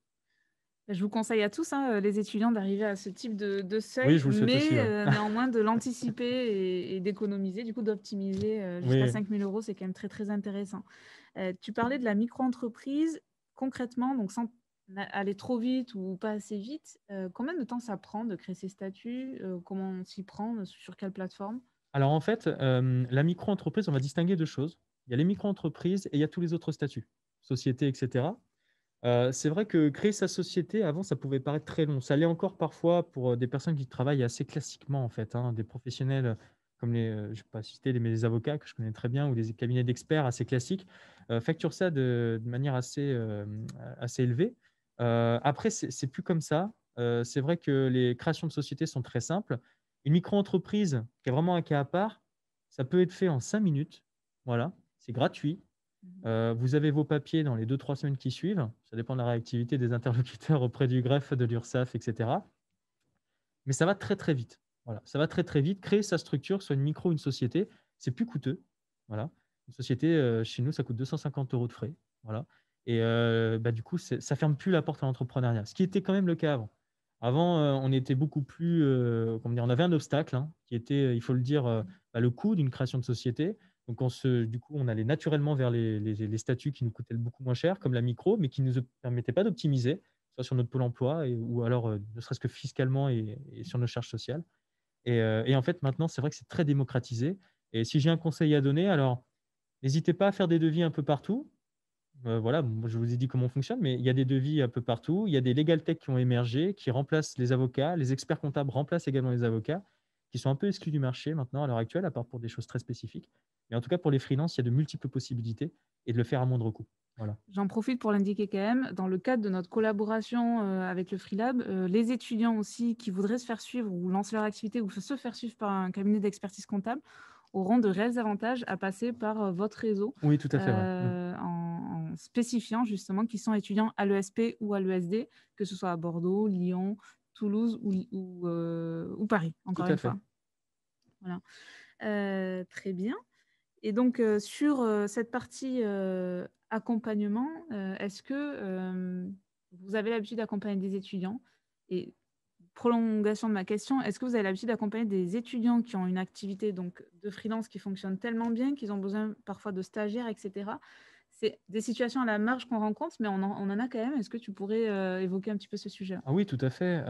Bah, je vous conseille à tous, hein, euh, les étudiants, d'arriver à ce type de, seuil, mais euh, néanmoins de l'anticiper et, d'économiser, du coup d'optimiser euh, jusqu'à 5 euros, c'est quand même très très intéressant. tu parlais de la micro-entreprise, concrètement, donc sans aller trop vite ou pas assez vite, combien de temps ça prend de créer ces statuts Comment s'y prendre Sur quelle plateforme Alors en fait, la micro-entreprise, on va distinguer deux choses. Il y a les micro-entreprises et il y a tous les autres statuts, sociétés, etc c'est vrai que créer sa société, avant, ça pouvait paraître très long. Ça l'est encore parfois pour des personnes qui travaillent assez classiquement, en fait, hein. des professionnels comme les, je pas citer les, avocats que je connais très bien ou des cabinets d'experts assez classiques, facturent ça de, manière assez, assez élevée. après, c'est plus comme ça. c'est vrai que les créations de sociétés sont très simples. Une micro-entreprise qui est vraiment un cas à part, ça peut être fait en cinq minutes. Voilà, c'est gratuit. Mhm. Euh, vous avez vos papiers dans les 2-3 semaines qui suivent. Ça dépend de la réactivité des interlocuteurs auprès du greffe, de l'URSAF, etc. Mais ça va très très vite. Voilà, ça va très très vite. Créer sa structure, soit une micro, une société, c'est plus coûteux. Voilà, une société euh, chez nous, ça coûte 250 euros de frais. Voilà, et euh, bah, du coup, ça ferme plus la porte à l'entrepreneuriat, ce qui était quand même le cas avant. Avant, on était beaucoup plus, comment dire, on avait un obstacle hein, qui était, il faut le dire, bah, le coût d'une création de société donc, on du coup, on allait naturellement vers les, statuts qui nous coûtaient beaucoup moins cher, comme la micro, mais qui ne nous permettaient pas d'optimiser, soit sur notre pôle emploi, ou alors euh, ne serait-ce que fiscalement et, sur nos charges sociales. Euh, et, en fait, maintenant, c'est vrai que c'est très démocratisé. Et si j'ai un conseil à donner, alors n'hésitez pas à faire des devis un peu partout. Euh, voilà, je vous ai dit comment on fonctionne, mais il y a des devis un peu partout. Il y a des legal tech qui ont émergé, qui remplacent les avocats. Les experts comptables remplacent également les avocats, qui sont un peu exclus du marché maintenant à l'heure actuelle, à part pour des choses très spécifiques. Mais en tout cas, pour les freelances, il y a de multiples possibilités et de le faire à moindre coût. Voilà. J'en profite pour l'indiquer quand même, dans le cadre de notre collaboration euh, avec le Freelab, euh, les étudiants aussi qui voudraient se faire suivre ou lancer leur activité ou se faire suivre par un cabinet d'expertise comptable auront de réels avantages à passer par euh, votre réseau. Oui, tout à fait. Mm. en, spécifiant justement qu'ils sont étudiants à l'ESP ou à l'ESD, que ce soit à Bordeaux, Lyon, Toulouse ou, ou, Paris, encore une fois. Voilà. très bien. Et donc, euh, sur euh, cette partie euh, accompagnement, est-ce que vous avez l'habitude d'accompagner des étudiants Et prolongation de ma question, est-ce que vous avez l'habitude d'accompagner des étudiants qui ont une activité donc, de freelance qui fonctionne tellement bien qu'ils ont besoin parfois de stagiaires, etc. C'est des situations à la marge qu'on rencontre, mais on en, a quand même. Est-ce que tu pourrais évoquer un petit peu ce sujet ah Oui, tout à fait.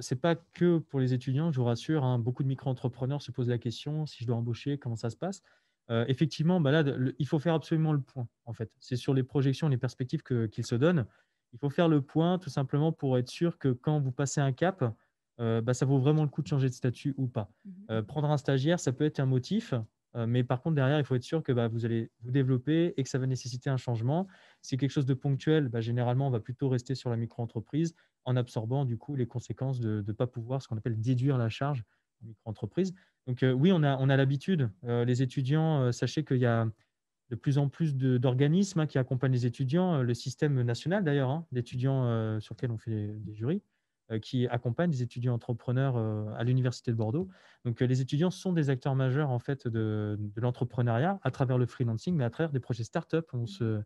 Ce n'est pas que pour les étudiants, je vous rassure. Hein. beaucoup de micro-entrepreneurs se posent la question, si je dois embaucher, comment ça se passe euh, effectivement, bah il faut faire absolument le point, en fait. C'est sur les projections, les perspectives qu'ils se donnent. Il faut faire le point tout simplement pour être sûr que quand vous passez un cap, euh, bah, ça vaut vraiment le coup de changer de statut ou pas. Mhm. Euh, prendre un stagiaire, ça peut être un motif, mais par contre, derrière, il faut être sûr que bah, vous allez vous développer et que ça va nécessiter un changement. Si c'est quelque chose de ponctuel, généralement, on va plutôt rester sur la micro-entreprise en absorbant du coup les conséquences de ne pas pouvoir ce qu'on appelle déduire la charge micro-entreprise. Donc euh, oui, on a, on a l'habitude. Euh, les étudiants, euh, sachez qu'il y a de plus en plus d'organismes hein, qui accompagnent les étudiants, le système national d'ailleurs, hein, d'étudiants sur lequel on fait des, jurys, qui accompagnent les étudiants entrepreneurs à l'Université de Bordeaux. Donc les étudiants sont des acteurs majeurs en fait de, de l'entrepreneuriat à travers le freelancing, mais à travers des projets start-up. On se,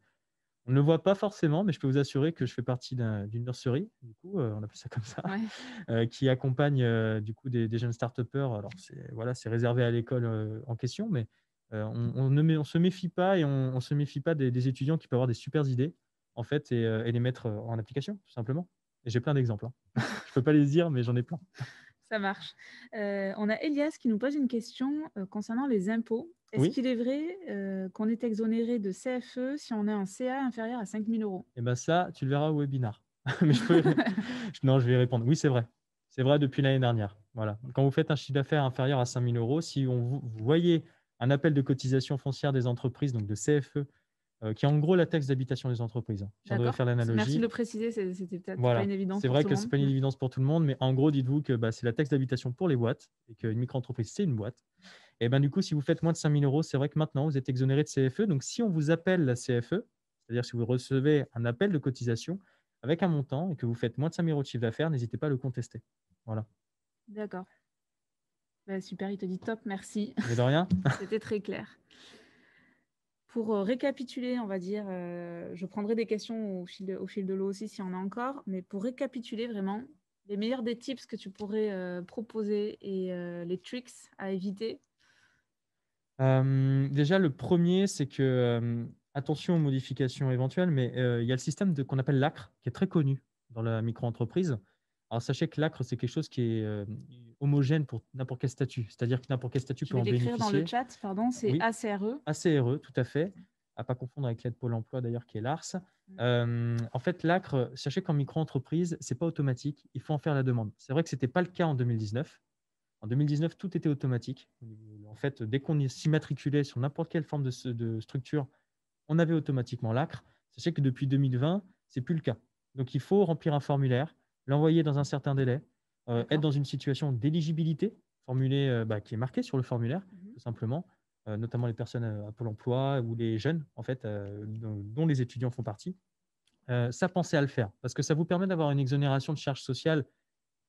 on ne le voit pas forcément, mais je peux vous assurer que je fais partie d'une nurserie, du coup, euh, on appelle ça comme ça, euh, qui accompagne euh, du coup des, jeunes start-upers. Alors c'est voilà, c'est réservé à l'école en question, mais on, ne on se méfie pas et on, ne se méfie pas des, étudiants qui peuvent avoir des super idées en fait et, les mettre en application tout simplement. Et j'ai plein d'exemples. Hein. je ne peux pas les dire, mais j'en ai plein. Ça marche. on a Elias qui nous pose une question concernant les impôts. Est-ce qu'il est vrai euh, qu'on est exonéré de CFE si on a un CA inférieur à 5 000 euros Eh bien ça, tu le verras au webinaire. non, je vais répondre. Oui, c'est vrai. C'est vrai depuis l'année dernière. Voilà. Quand vous faites un chiffre d'affaires inférieur à 5 000 euros, si on vous voyez un appel de cotisation foncière des entreprises, donc de CFE, euh, qui est en gros la taxe d'habitation des entreprises. Hein. Si on faire l'analogie. Merci de le préciser, c'était peut-être pas une évidence. C'est vrai que ce n'est pas une évidence pour tout le monde, mais en gros, dites-vous que bah, c'est la taxe d'habitation pour les boîtes et qu'une micro-entreprise, c'est une boîte. Et eh ben, du coup, si vous faites moins de 5 000 euros, c'est vrai que maintenant, vous êtes exonéré de CFE. Donc, si on vous appelle la CFE, c'est-à-dire si vous recevez un appel de cotisation avec un montant et que vous faites moins de 5 000 euros de chiffre d'affaires, n'hésitez pas à le contester. Voilà. D'accord. Ben, super, il te dit top, merci. de rien. C'était très clair. Pour euh, récapituler, on va dire, euh, je prendrai des questions au fil de, l'eau aussi si on en a encore, mais pour récapituler vraiment, les meilleurs des tips que tu pourrais euh, proposer et les tricks à éviter déjà, le premier, c'est que, attention aux modifications éventuelles, mais il y a le système qu'on appelle l'ACRE, qui est très connu dans la micro-entreprise. Alors, sachez que l'ACRE, c'est quelque chose qui est homogène pour n'importe quel statut, c'est-à-dire que n'importe quel statut peut en bénéficier. Je vais l'écrire dans le chat, pardon, c'est ACRE. ACRE, tout à fait, à pas confondre avec l'aide Pôle emploi d'ailleurs, qui est l'ARS. Mmh. en fait, l'ACRE, sachez qu'en micro-entreprise, ce n'est pas automatique, il faut en faire la demande. C'est vrai que ce n'était pas le cas en 2019. En 2019, tout était automatique en fait, dès qu'on s'immatriculait sur n'importe quelle forme de, structure, on avait automatiquement l'acre. Sachez que depuis 2020, ce n'est plus le cas. Donc, il faut remplir un formulaire, l'envoyer dans un certain délai, euh, être dans une situation d'éligibilité formulée, euh, bah, qui est marquée sur le formulaire, mhm. tout simplement, euh, notamment les personnes à Pôle emploi ou les jeunes, en fait, dont, dont, les étudiants font partie. ça, pensez à le faire, parce que ça vous permet d'avoir une exonération de charges sociales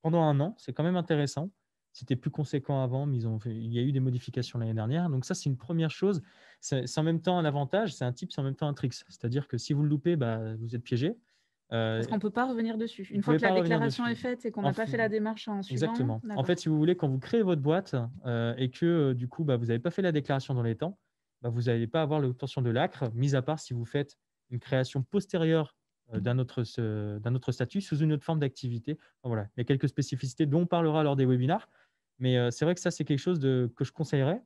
pendant un an. C'est quand même intéressant. C'était plus conséquent avant, mais ils ont il y a eu des modifications l'année dernière. Donc ça, c'est une première chose. C'est en même temps un avantage, c'est un type, c'est en même temps un trick. C'est-à-dire que si vous le loupez, bah, vous êtes piégé. Euh, Parce qu'on ne peut pas revenir dessus. Une fois que la déclaration est faite et qu'on n'a pas fait la démarche en suivant. Exactement. En fait, si vous voulez, quand vous créez votre boîte euh, et que euh, du coup, bah, vous n'avez pas fait la déclaration dans les temps, bah, vous n'allez pas avoir l'obtention de l'acre, mis à part si vous faites une création postérieure d'un autre, autre, statut sous une autre forme d'activité. Voilà. Il y a quelques spécificités dont on parlera lors des webinars. Mais euh, c'est vrai que ça, c'est quelque chose que je conseillerais.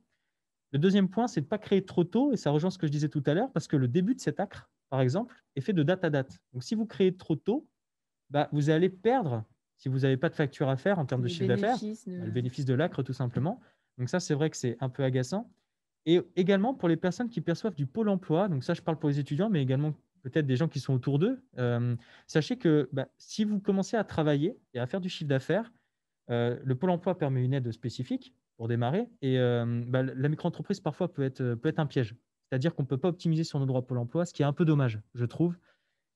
Le deuxième point, c'est de ne pas créer trop tôt, et ça rejoint ce que je disais tout à l'heure, parce que le début de cet acre, par exemple, est fait de date à date. Donc si vous créez trop tôt, bah, vous allez perdre, si vous n'avez pas de facture à faire en termes de chiffre d'affaires, bah, le bénéfice de l'acre tout simplement. Donc ça, c'est vrai que c'est un peu agaçant. Et également pour les personnes qui perçoivent du pôle emploi, donc ça, je parle pour les étudiants, mais également peut-être des gens qui sont autour d'eux, euh, sachez que bah, si vous commencez à travailler et à faire du chiffre d'affaires, euh, le Pôle emploi permet une aide spécifique pour démarrer et euh, bah, la micro-entreprise parfois peut être, euh, peut être un piège. C'est-à-dire qu'on ne peut pas optimiser sur nos droits Pôle emploi, ce qui est un peu dommage, je trouve.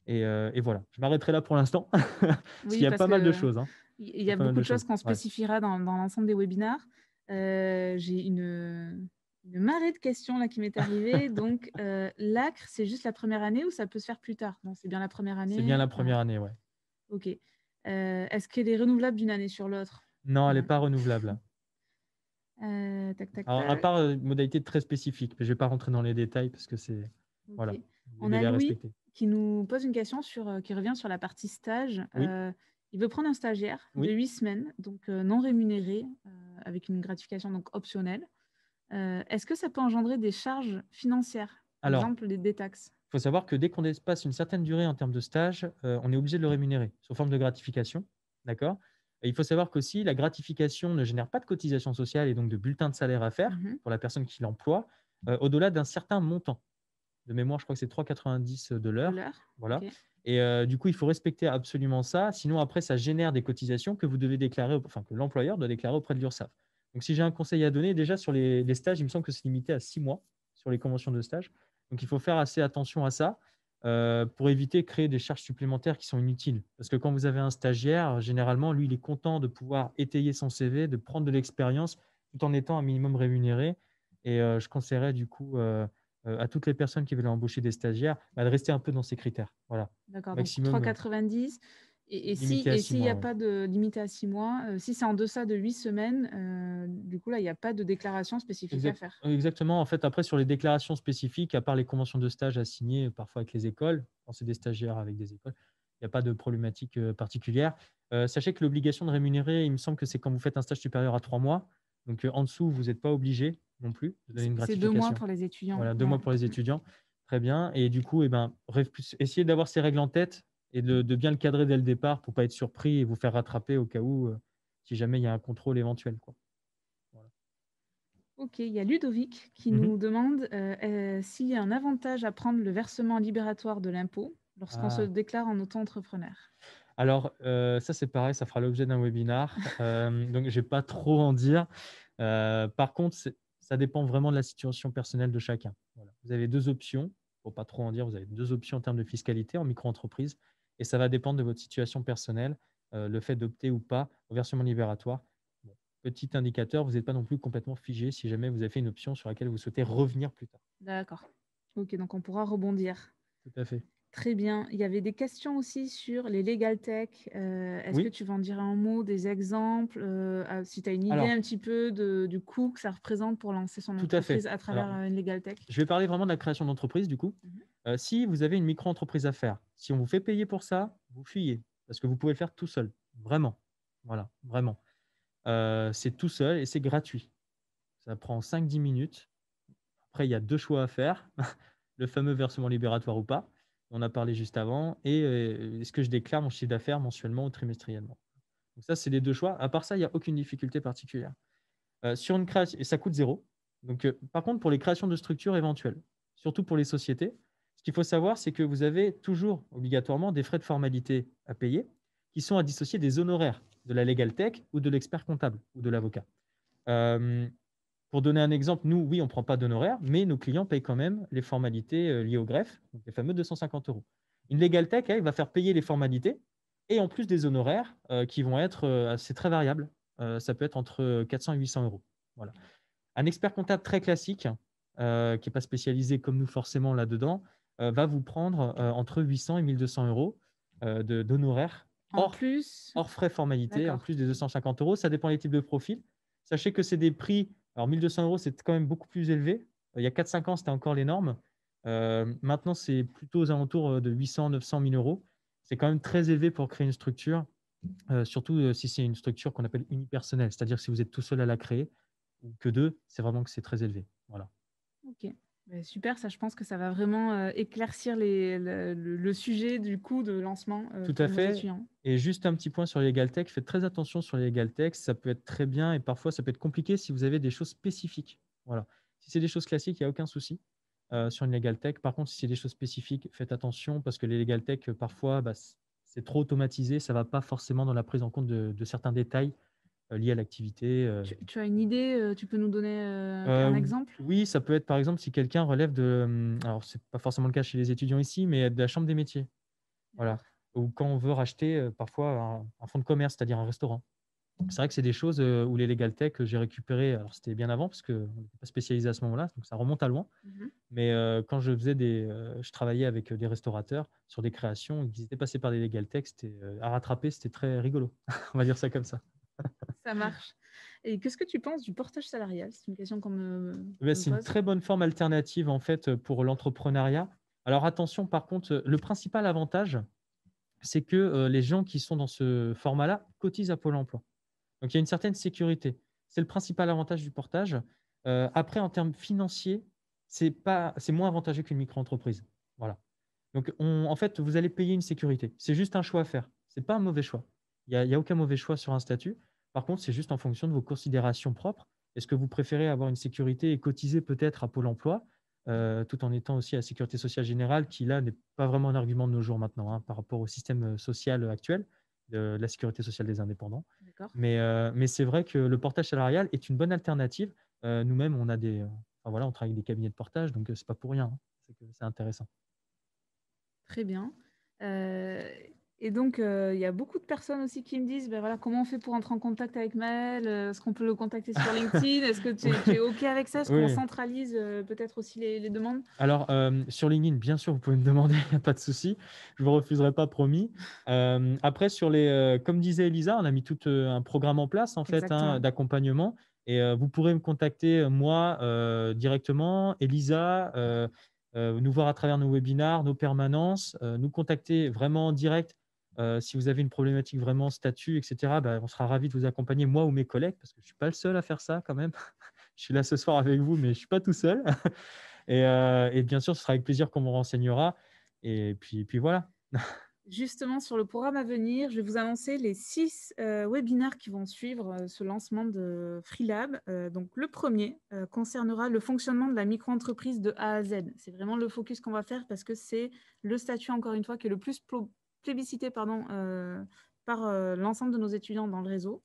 Et, voilà, je m'arrêterai là pour l'instant, hein. Il y a pas mal de choses. Il y a, beaucoup de choses, qu'on spécifiera dans, l'ensemble des webinars. J'ai une, marée de questions là qui m'est arrivée. Donc, l'acre, c'est juste la première année ou ça peut se faire plus tard c'est bien la première année. C'est bien la hein. première année, ouais. Ok. Est-ce qu'elle est renouvelable d'une année sur l'autre non, elle n'est pas renouvelable. Euh, à part une euh, modalité très spécifique, je ne vais pas rentrer dans les détails parce que c'est. Voilà. On a Louis qui nous pose une question sur, euh, qui revient sur la partie stage. il veut prendre un stagiaire de 8 semaines, donc non rémunéré, avec une gratification donc optionnelle. Est-ce que ça peut engendrer des charges financières Par exemple, des, taxes Il faut savoir que dès qu'on dépasse une certaine durée en termes de stage, on est obligé de le rémunérer sous forme de gratification. D'accord il faut savoir qu'aussi, la gratification ne génère pas de cotisation sociales et donc de bulletin de salaire à faire mmh pour la personne qui l'emploie euh, au-delà d'un certain montant. De mémoire, je crois que c'est 3,90 de l'heure. Voilà. Et euh, du coup, il faut respecter absolument ça. Sinon, après, ça génère des cotisations que vous devez déclarer, enfin que l'employeur doit déclarer auprès de l'URSSAF. Donc, si j'ai un conseil à donner, déjà sur les, les stages, il me semble que c'est limité à six mois sur les conventions de stage. Donc, il faut faire assez attention à ça. Euh, pour éviter de créer des charges supplémentaires qui sont inutiles. Parce que quand vous avez un stagiaire, généralement, lui, il est content de pouvoir étayer son CV, de prendre de l'expérience tout en étant un minimum rémunéré. Et euh, je conseillerais du coup euh, à toutes les personnes qui veulent embaucher des stagiaires bah, de rester un peu dans ces critères. Voilà. D'accord, donc 3,90. Et, s'il n'y a pas de limité à six mois, euh, si c'est en deçà de huit semaines, euh, du coup, là, il n'y a pas de déclaration spécifique à faire. Exactement. En fait, après, sur les déclarations spécifiques, à part les conventions de stage à signer euh, parfois avec les écoles, quand c'est des stagiaires avec des écoles, il n'y a pas de problématique particulière. sachez que l'obligation de rémunérer, il me semble que c'est quand vous faites un stage supérieur à trois mois. Donc, en dessous, vous n'êtes pas obligé non plus une C'est deux mois pour les étudiants. Voilà, deux mois pour les étudiants. Très bien. Et du coup, eh ben, essayez d'avoir ces règles en tête et de, bien le cadrer dès le départ pour pas être surpris et vous faire rattraper au cas où, euh, si jamais il y a un contrôle éventuel. Quoi. Ok, il y a Ludovic qui mhm. nous demande euh, euh, s'il y a un avantage à prendre le versement libératoire de l'impôt lorsqu'on ah. se déclare en auto-entrepreneur. Alors, ça c'est pareil, ça fera l'objet d'un webinar, donc je vais pas trop en dire. par contre, ça dépend vraiment de la situation personnelle de chacun. Vous avez deux options, pour pas trop en dire, vous avez deux options en termes de fiscalité en micro-entreprise. Et ça va dépendre de votre situation personnelle, euh, le fait d'opter ou pas au versement libératoire. petit indicateur, vous n'êtes pas non plus complètement figé si jamais vous avez fait une option sur laquelle vous souhaitez revenir plus tard. D'accord. Ok, donc on pourra rebondir. Tout à fait. Très bien. Il y avait des questions aussi sur les legal tech. Euh, est-ce que tu vas en dire un mot, des exemples, euh, ah, si tu as une idée un petit peu du coût que ça représente pour lancer son entreprise à, travers une legal tech Je vais parler vraiment de la création d'entreprise du coup. Mhm. Euh, si vous avez une micro-entreprise à faire, si on vous fait payer pour ça, vous fuyez, parce que vous pouvez le faire tout seul, vraiment. Voilà, vraiment. Euh, c'est tout seul et c'est gratuit. Ça prend 5-10 minutes. Après, il y a deux choix à faire, le fameux versement libératoire ou pas, on a parlé juste avant, et est-ce euh, que je déclare mon chiffre d'affaires mensuellement ou trimestriellement. Donc ça, c'est les deux choix. À part ça, il n'y a aucune difficulté particulière. sur une et ça coûte zéro. Donc, par contre, pour les créations de structures éventuelles, surtout pour les sociétés, qu'il faut savoir, c'est que vous avez toujours obligatoirement des frais de formalité à payer qui sont à dissocier des honoraires de la Legal Tech ou de l'expert comptable ou de l'avocat. Euh, pour donner un exemple, nous, oui, on ne prend pas d'honoraires, mais nos clients payent quand même les formalités euh, liées au greffe, les fameux 250 euros. Une Legal Tech, elle va faire payer les formalités et en plus des honoraires euh, qui vont être, assez très variables. ça peut être entre 400 et 800 euros. Voilà. Un expert comptable très classique, qui n'est pas spécialisé comme nous forcément là-dedans, euh, va vous prendre euh, entre 800 et 1200 euros euh, d'honoraires hors, plus... frais formalité, en plus des 250 euros. Ça dépend des types de profils. Sachez que c'est des prix. Alors, 1200 euros, c'est quand même beaucoup plus élevé. Il y a 4-5 ans, c'était encore les normes. maintenant, c'est plutôt aux alentours de 800, 900 000 euros. C'est quand même très élevé pour créer une structure, surtout si c'est une structure qu'on appelle unipersonnelle, c'est-à-dire si vous êtes tout seul à la créer ou que deux, c'est vraiment que c'est très élevé. Voilà. Ok. Bah, super, ça je pense que ça va vraiment euh, éclaircir le, sujet du coût de lancement. Euh, Tout à fait. Et juste un petit point sur tech, faites très attention sur tech, ça peut être très bien et parfois ça peut être compliqué si vous avez des choses spécifiques. Voilà. Si c'est des choses classiques, il n'y a aucun souci euh, sur une tech. Par contre, si c'est des choses spécifiques, faites attention parce que les tech, parfois, bah, c'est trop automatisé, ça ne va pas forcément dans la prise en compte de certains détails euh, lié à l'activité. Euh. Tu, as une idée euh, Tu peux nous donner un exemple Oui, ça peut être par exemple si quelqu'un relève de, hum, alors c'est pas forcément le cas chez les étudiants ici, mais de la chambre des métiers. Voilà. Ou quand on veut racheter parfois un, fond fonds de commerce, c'est-à-dire un restaurant. C'est vrai que c'est des choses où les Legal Tech, j'ai récupéré, alors c'était bien avant parce qu'on n'était pas spécialisé à ce moment-là, donc ça remonte à loin. Mmh mais quand je faisais des, je travaillais avec des restaurateurs sur des créations, ils étaient passés par des Legal Tech, c'était à rattraper, c'était très rigolo, on va dire ça comme ça. Ça marche. Et qu'est-ce que tu penses du portage salarial C'est une question qu'on me. Eh c'est une très bonne forme alternative en fait pour l'entrepreneuriat. Alors attention, par contre, le principal avantage, c'est que euh, les gens qui sont dans ce format-là cotisent à Pôle Emploi. Donc il y a une certaine sécurité. C'est le principal avantage du portage. Euh, après, en termes financiers, c'est pas, c'est moins avantageux qu'une micro-entreprise. Voilà. Donc en fait, vous allez payer une sécurité. C'est juste un choix à faire. Ce n'est pas un mauvais choix. Il n'y a, aucun mauvais choix sur un statut. Par contre, c'est juste en fonction de vos considérations propres. Est-ce que vous préférez avoir une sécurité et cotiser peut-être à Pôle emploi, euh, tout en étant aussi à la sécurité sociale générale, qui là n'est pas vraiment un argument de nos jours maintenant hein, par rapport au système euh, social actuel de la sécurité sociale des indépendants. Euh, mais, c'est vrai que le portage salarial est une bonne alternative. Nous-mêmes, on a des, voilà, on travaille avec des cabinets de portage, donc c'est pas pour rien. Hein. C'est intéressant. Très bien. Et donc, euh, il y a beaucoup de personnes aussi qui me disent ben voilà, comment on fait pour entrer en contact avec Maël euh, Est-ce qu'on peut le contacter sur LinkedIn Est-ce que tu es, OK avec ça Est-ce qu'on centralise euh, peut-être aussi les, demandes Alors, sur LinkedIn, bien sûr, vous pouvez me demander, il n'y a pas de souci. Je ne vous refuserai pas, promis. après, sur les, comme disait Elisa, on a mis tout un programme en place en fait hein, d'accompagnement. Et vous pourrez me contacter, moi, directement, Elisa nous voir à travers nos webinars, nos permanences, nous contacter vraiment en direct euh, si vous avez une problématique vraiment statut, etc., bah, on sera ravi de vous accompagner, moi ou mes collègues, parce que je ne suis pas le seul à faire ça quand même. je suis là ce soir avec vous, mais je ne suis pas tout seul. Euh, et, bien sûr, ce sera avec plaisir qu'on vous renseignera. Et puis, puis voilà. Justement, sur le programme à venir, je vais vous annoncer les six euh, webinaires qui vont suivre ce lancement de FreeLab. donc, le premier concernera le fonctionnement de la micro-entreprise de A à Z. C'est vraiment le focus qu'on va faire parce que c'est le statut, encore une fois, qui est le plus plébiscité pardon, euh, par euh, l'ensemble de nos étudiants dans le réseau.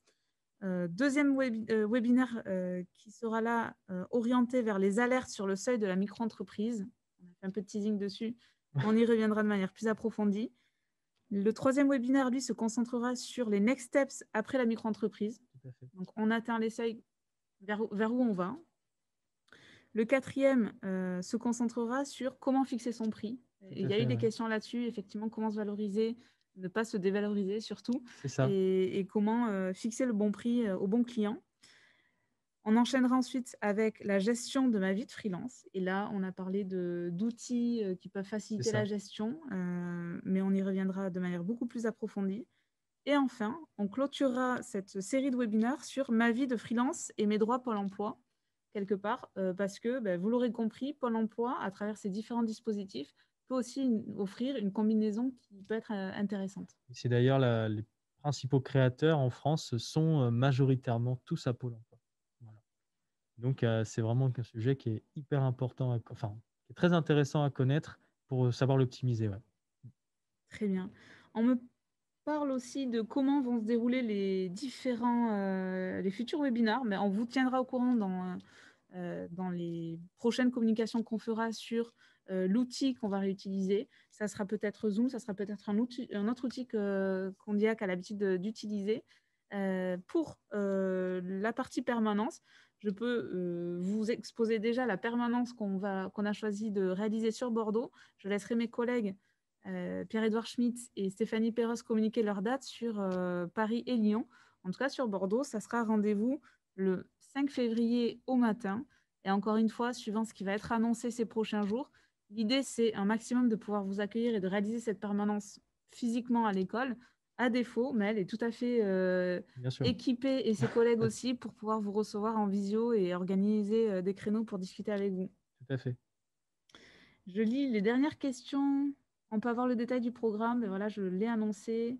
Euh, deuxième webinaire qui sera là orienté vers les alertes sur le seuil de la micro-entreprise. On a fait un peu de teasing dessus. On y reviendra de manière plus approfondie. Le troisième webinaire, lui, se concentrera sur les next steps après la micro-entreprise. Donc, on atteint les seuils vers, vers où on va. Le quatrième se concentrera sur comment fixer son prix, il y a eu des questions là-dessus, effectivement, comment se valoriser, ne pas se dévaloriser surtout, Et, comment euh, fixer le bon prix euh, au bon client. On enchaînera ensuite avec la gestion de ma vie de freelance. Et là, on a parlé d'outils euh, qui peuvent faciliter la gestion, mais on y reviendra de manière beaucoup plus approfondie. Et enfin, on clôturera cette série de webinaires sur ma vie de freelance et mes droits Pôle emploi, quelque part, parce que, ben, vous l'aurez compris, Pôle emploi, à travers ses différents dispositifs, aussi offrir une combinaison qui peut être euh, intéressante. C'est d'ailleurs les principaux créateurs en France sont euh, majoritairement tous à Pôle emploi. Donc, euh, c'est vraiment un sujet qui est hyper important, enfin, qui est très intéressant à connaître pour savoir l'optimiser. Très bien. On me parle aussi de comment vont se dérouler les différents, les futurs webinaires, mais on vous tiendra au courant dans, dans les prochaines communications qu'on fera sur euh, l'outil qu'on va réutiliser. Ça sera peut-être Zoom, ça sera peut-être un, un, autre outil que a l'habitude d'utiliser. Euh, pour euh, la partie permanence, je peux vous exposer déjà la permanence qu'on a choisi de réaliser sur Bordeaux. Je laisserai mes collègues pierre edouard Schmitt et Stéphanie Perros communiquer leur dates sur Paris et Lyon. En tout cas, sur Bordeaux, ça sera rendez-vous le 5 février au matin. Et encore une fois, suivant ce qui va être annoncé ces prochains jours, L'idée, c'est un maximum de pouvoir vous accueillir et de réaliser cette permanence physiquement à l'école. À défaut, mais elle est tout à fait euh, équipée et ses collègues aussi pour pouvoir vous recevoir en visio et organiser euh, des créneaux pour discuter avec vous. Tout à fait. Je lis les dernières questions. On peut avoir le détail du programme, mais voilà, je l'ai annoncé.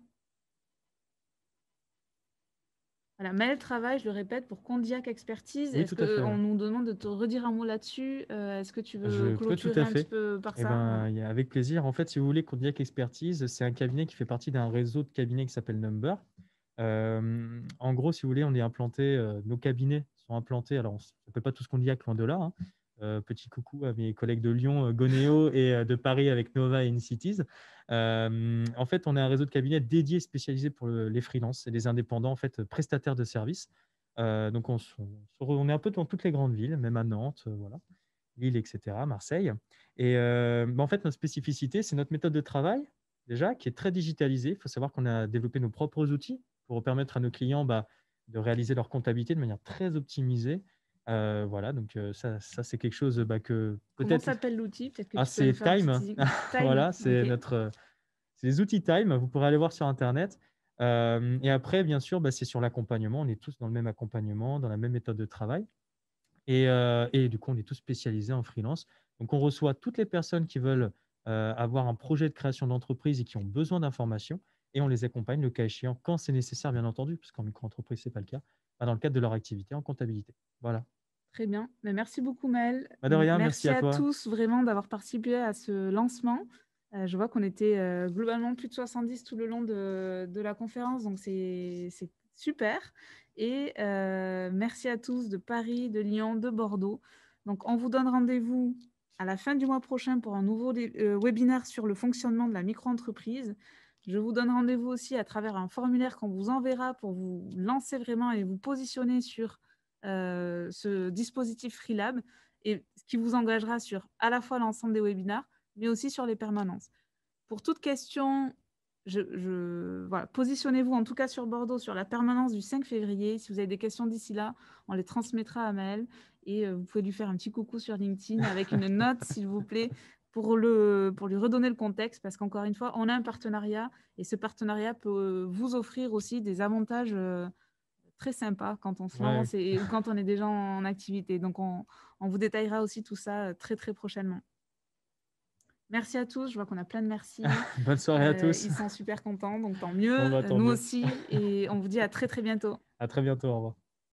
Voilà, mal travail, je le répète, pour Condiac Expertise. Est-ce qu'on nous demande de te redire un mot là-dessus euh, Est-ce que tu veux je clôturer un petit peu par eh ça ben, Avec plaisir. En fait, si vous voulez, Condiac Expertise, c'est un cabinet qui fait partie d'un réseau de cabinets qui s'appelle Number. Euh, en gros, si vous voulez, on est implanté, euh, nos cabinets sont implantés, alors on ne s'appelle pas tous Condiac, loin de là, hein, euh, petit coucou à mes collègues de Lyon, euh, Gonéo, et euh, de Paris avec Nova et InCities. en fait, on est un réseau de cabinets dédié, spécialisé pour les freelances et les indépendants, en fait, prestataires de services. donc, on, est un peu dans toutes les grandes villes, même à Nantes, voilà, Lille, etc., Marseille. Et bah, en fait, notre spécificité, c'est notre méthode de travail, déjà, qui est très digitalisée. Il faut savoir qu'on a développé nos propres outils pour permettre à nos clients bah, de réaliser leur comptabilité de manière très optimisée voilà, donc ça, c'est quelque chose bah, que peut-être. Comment s'appelle l'outil ah, c'est Time. voilà, c'est notre, c'est les outils Time. Vous pourrez aller voir sur internet. et après, bien sûr, bah, c'est sur l'accompagnement. On est tous dans le même accompagnement, dans la même méthode de travail. Et, et, du coup, on est tous spécialisés en freelance. Donc, on reçoit toutes les personnes qui veulent avoir un projet de création d'entreprise et qui ont besoin d'informations. Et on les accompagne, le cas échéant, quand c'est nécessaire, bien entendu, parce qu'en micro-entreprise, ce pas le cas. Ah, dans le cadre de leur activité en comptabilité. Voilà. Très bien. Mais merci beaucoup, Mel. Bah, merci, merci à, tous vraiment d'avoir participé à ce lancement. Euh, je vois qu'on était euh, globalement plus de 70 tout le long de, la conférence, donc c'est super. Et euh, merci à tous de Paris, de Lyon, de Bordeaux. Donc on vous donne rendez-vous à la fin du mois prochain pour un nouveau webinaire sur le fonctionnement de la micro-entreprise. Je vous donne rendez-vous aussi à travers un formulaire qu'on vous enverra pour vous lancer vraiment et vous positionner sur euh, ce dispositif Freelab et qui vous engagera sur à la fois l'ensemble des webinars, mais aussi sur les permanences. Pour toute question, positionnez-vous en tout cas sur Bordeaux sur la permanence du 5 février. Si vous avez des questions d'ici là, on les transmettra à Maël et euh, vous pouvez lui faire un petit coucou sur LinkedIn avec une note, s'il vous plaît, pour, le, pour lui redonner le contexte, parce qu'encore une fois, on a un partenariat et ce partenariat peut euh, vous offrir aussi des avantages euh, très sympas quand on se lance et, quand on est déjà en activité. Donc, on, vous détaillera aussi tout ça euh, très, très prochainement. Merci à tous. Je vois qu'on a plein de merci. Bonne soirée à tous. Ils sont super contents, donc tant mieux. Nous aussi. Et on vous dit à très, très bientôt. À très bientôt. Au revoir.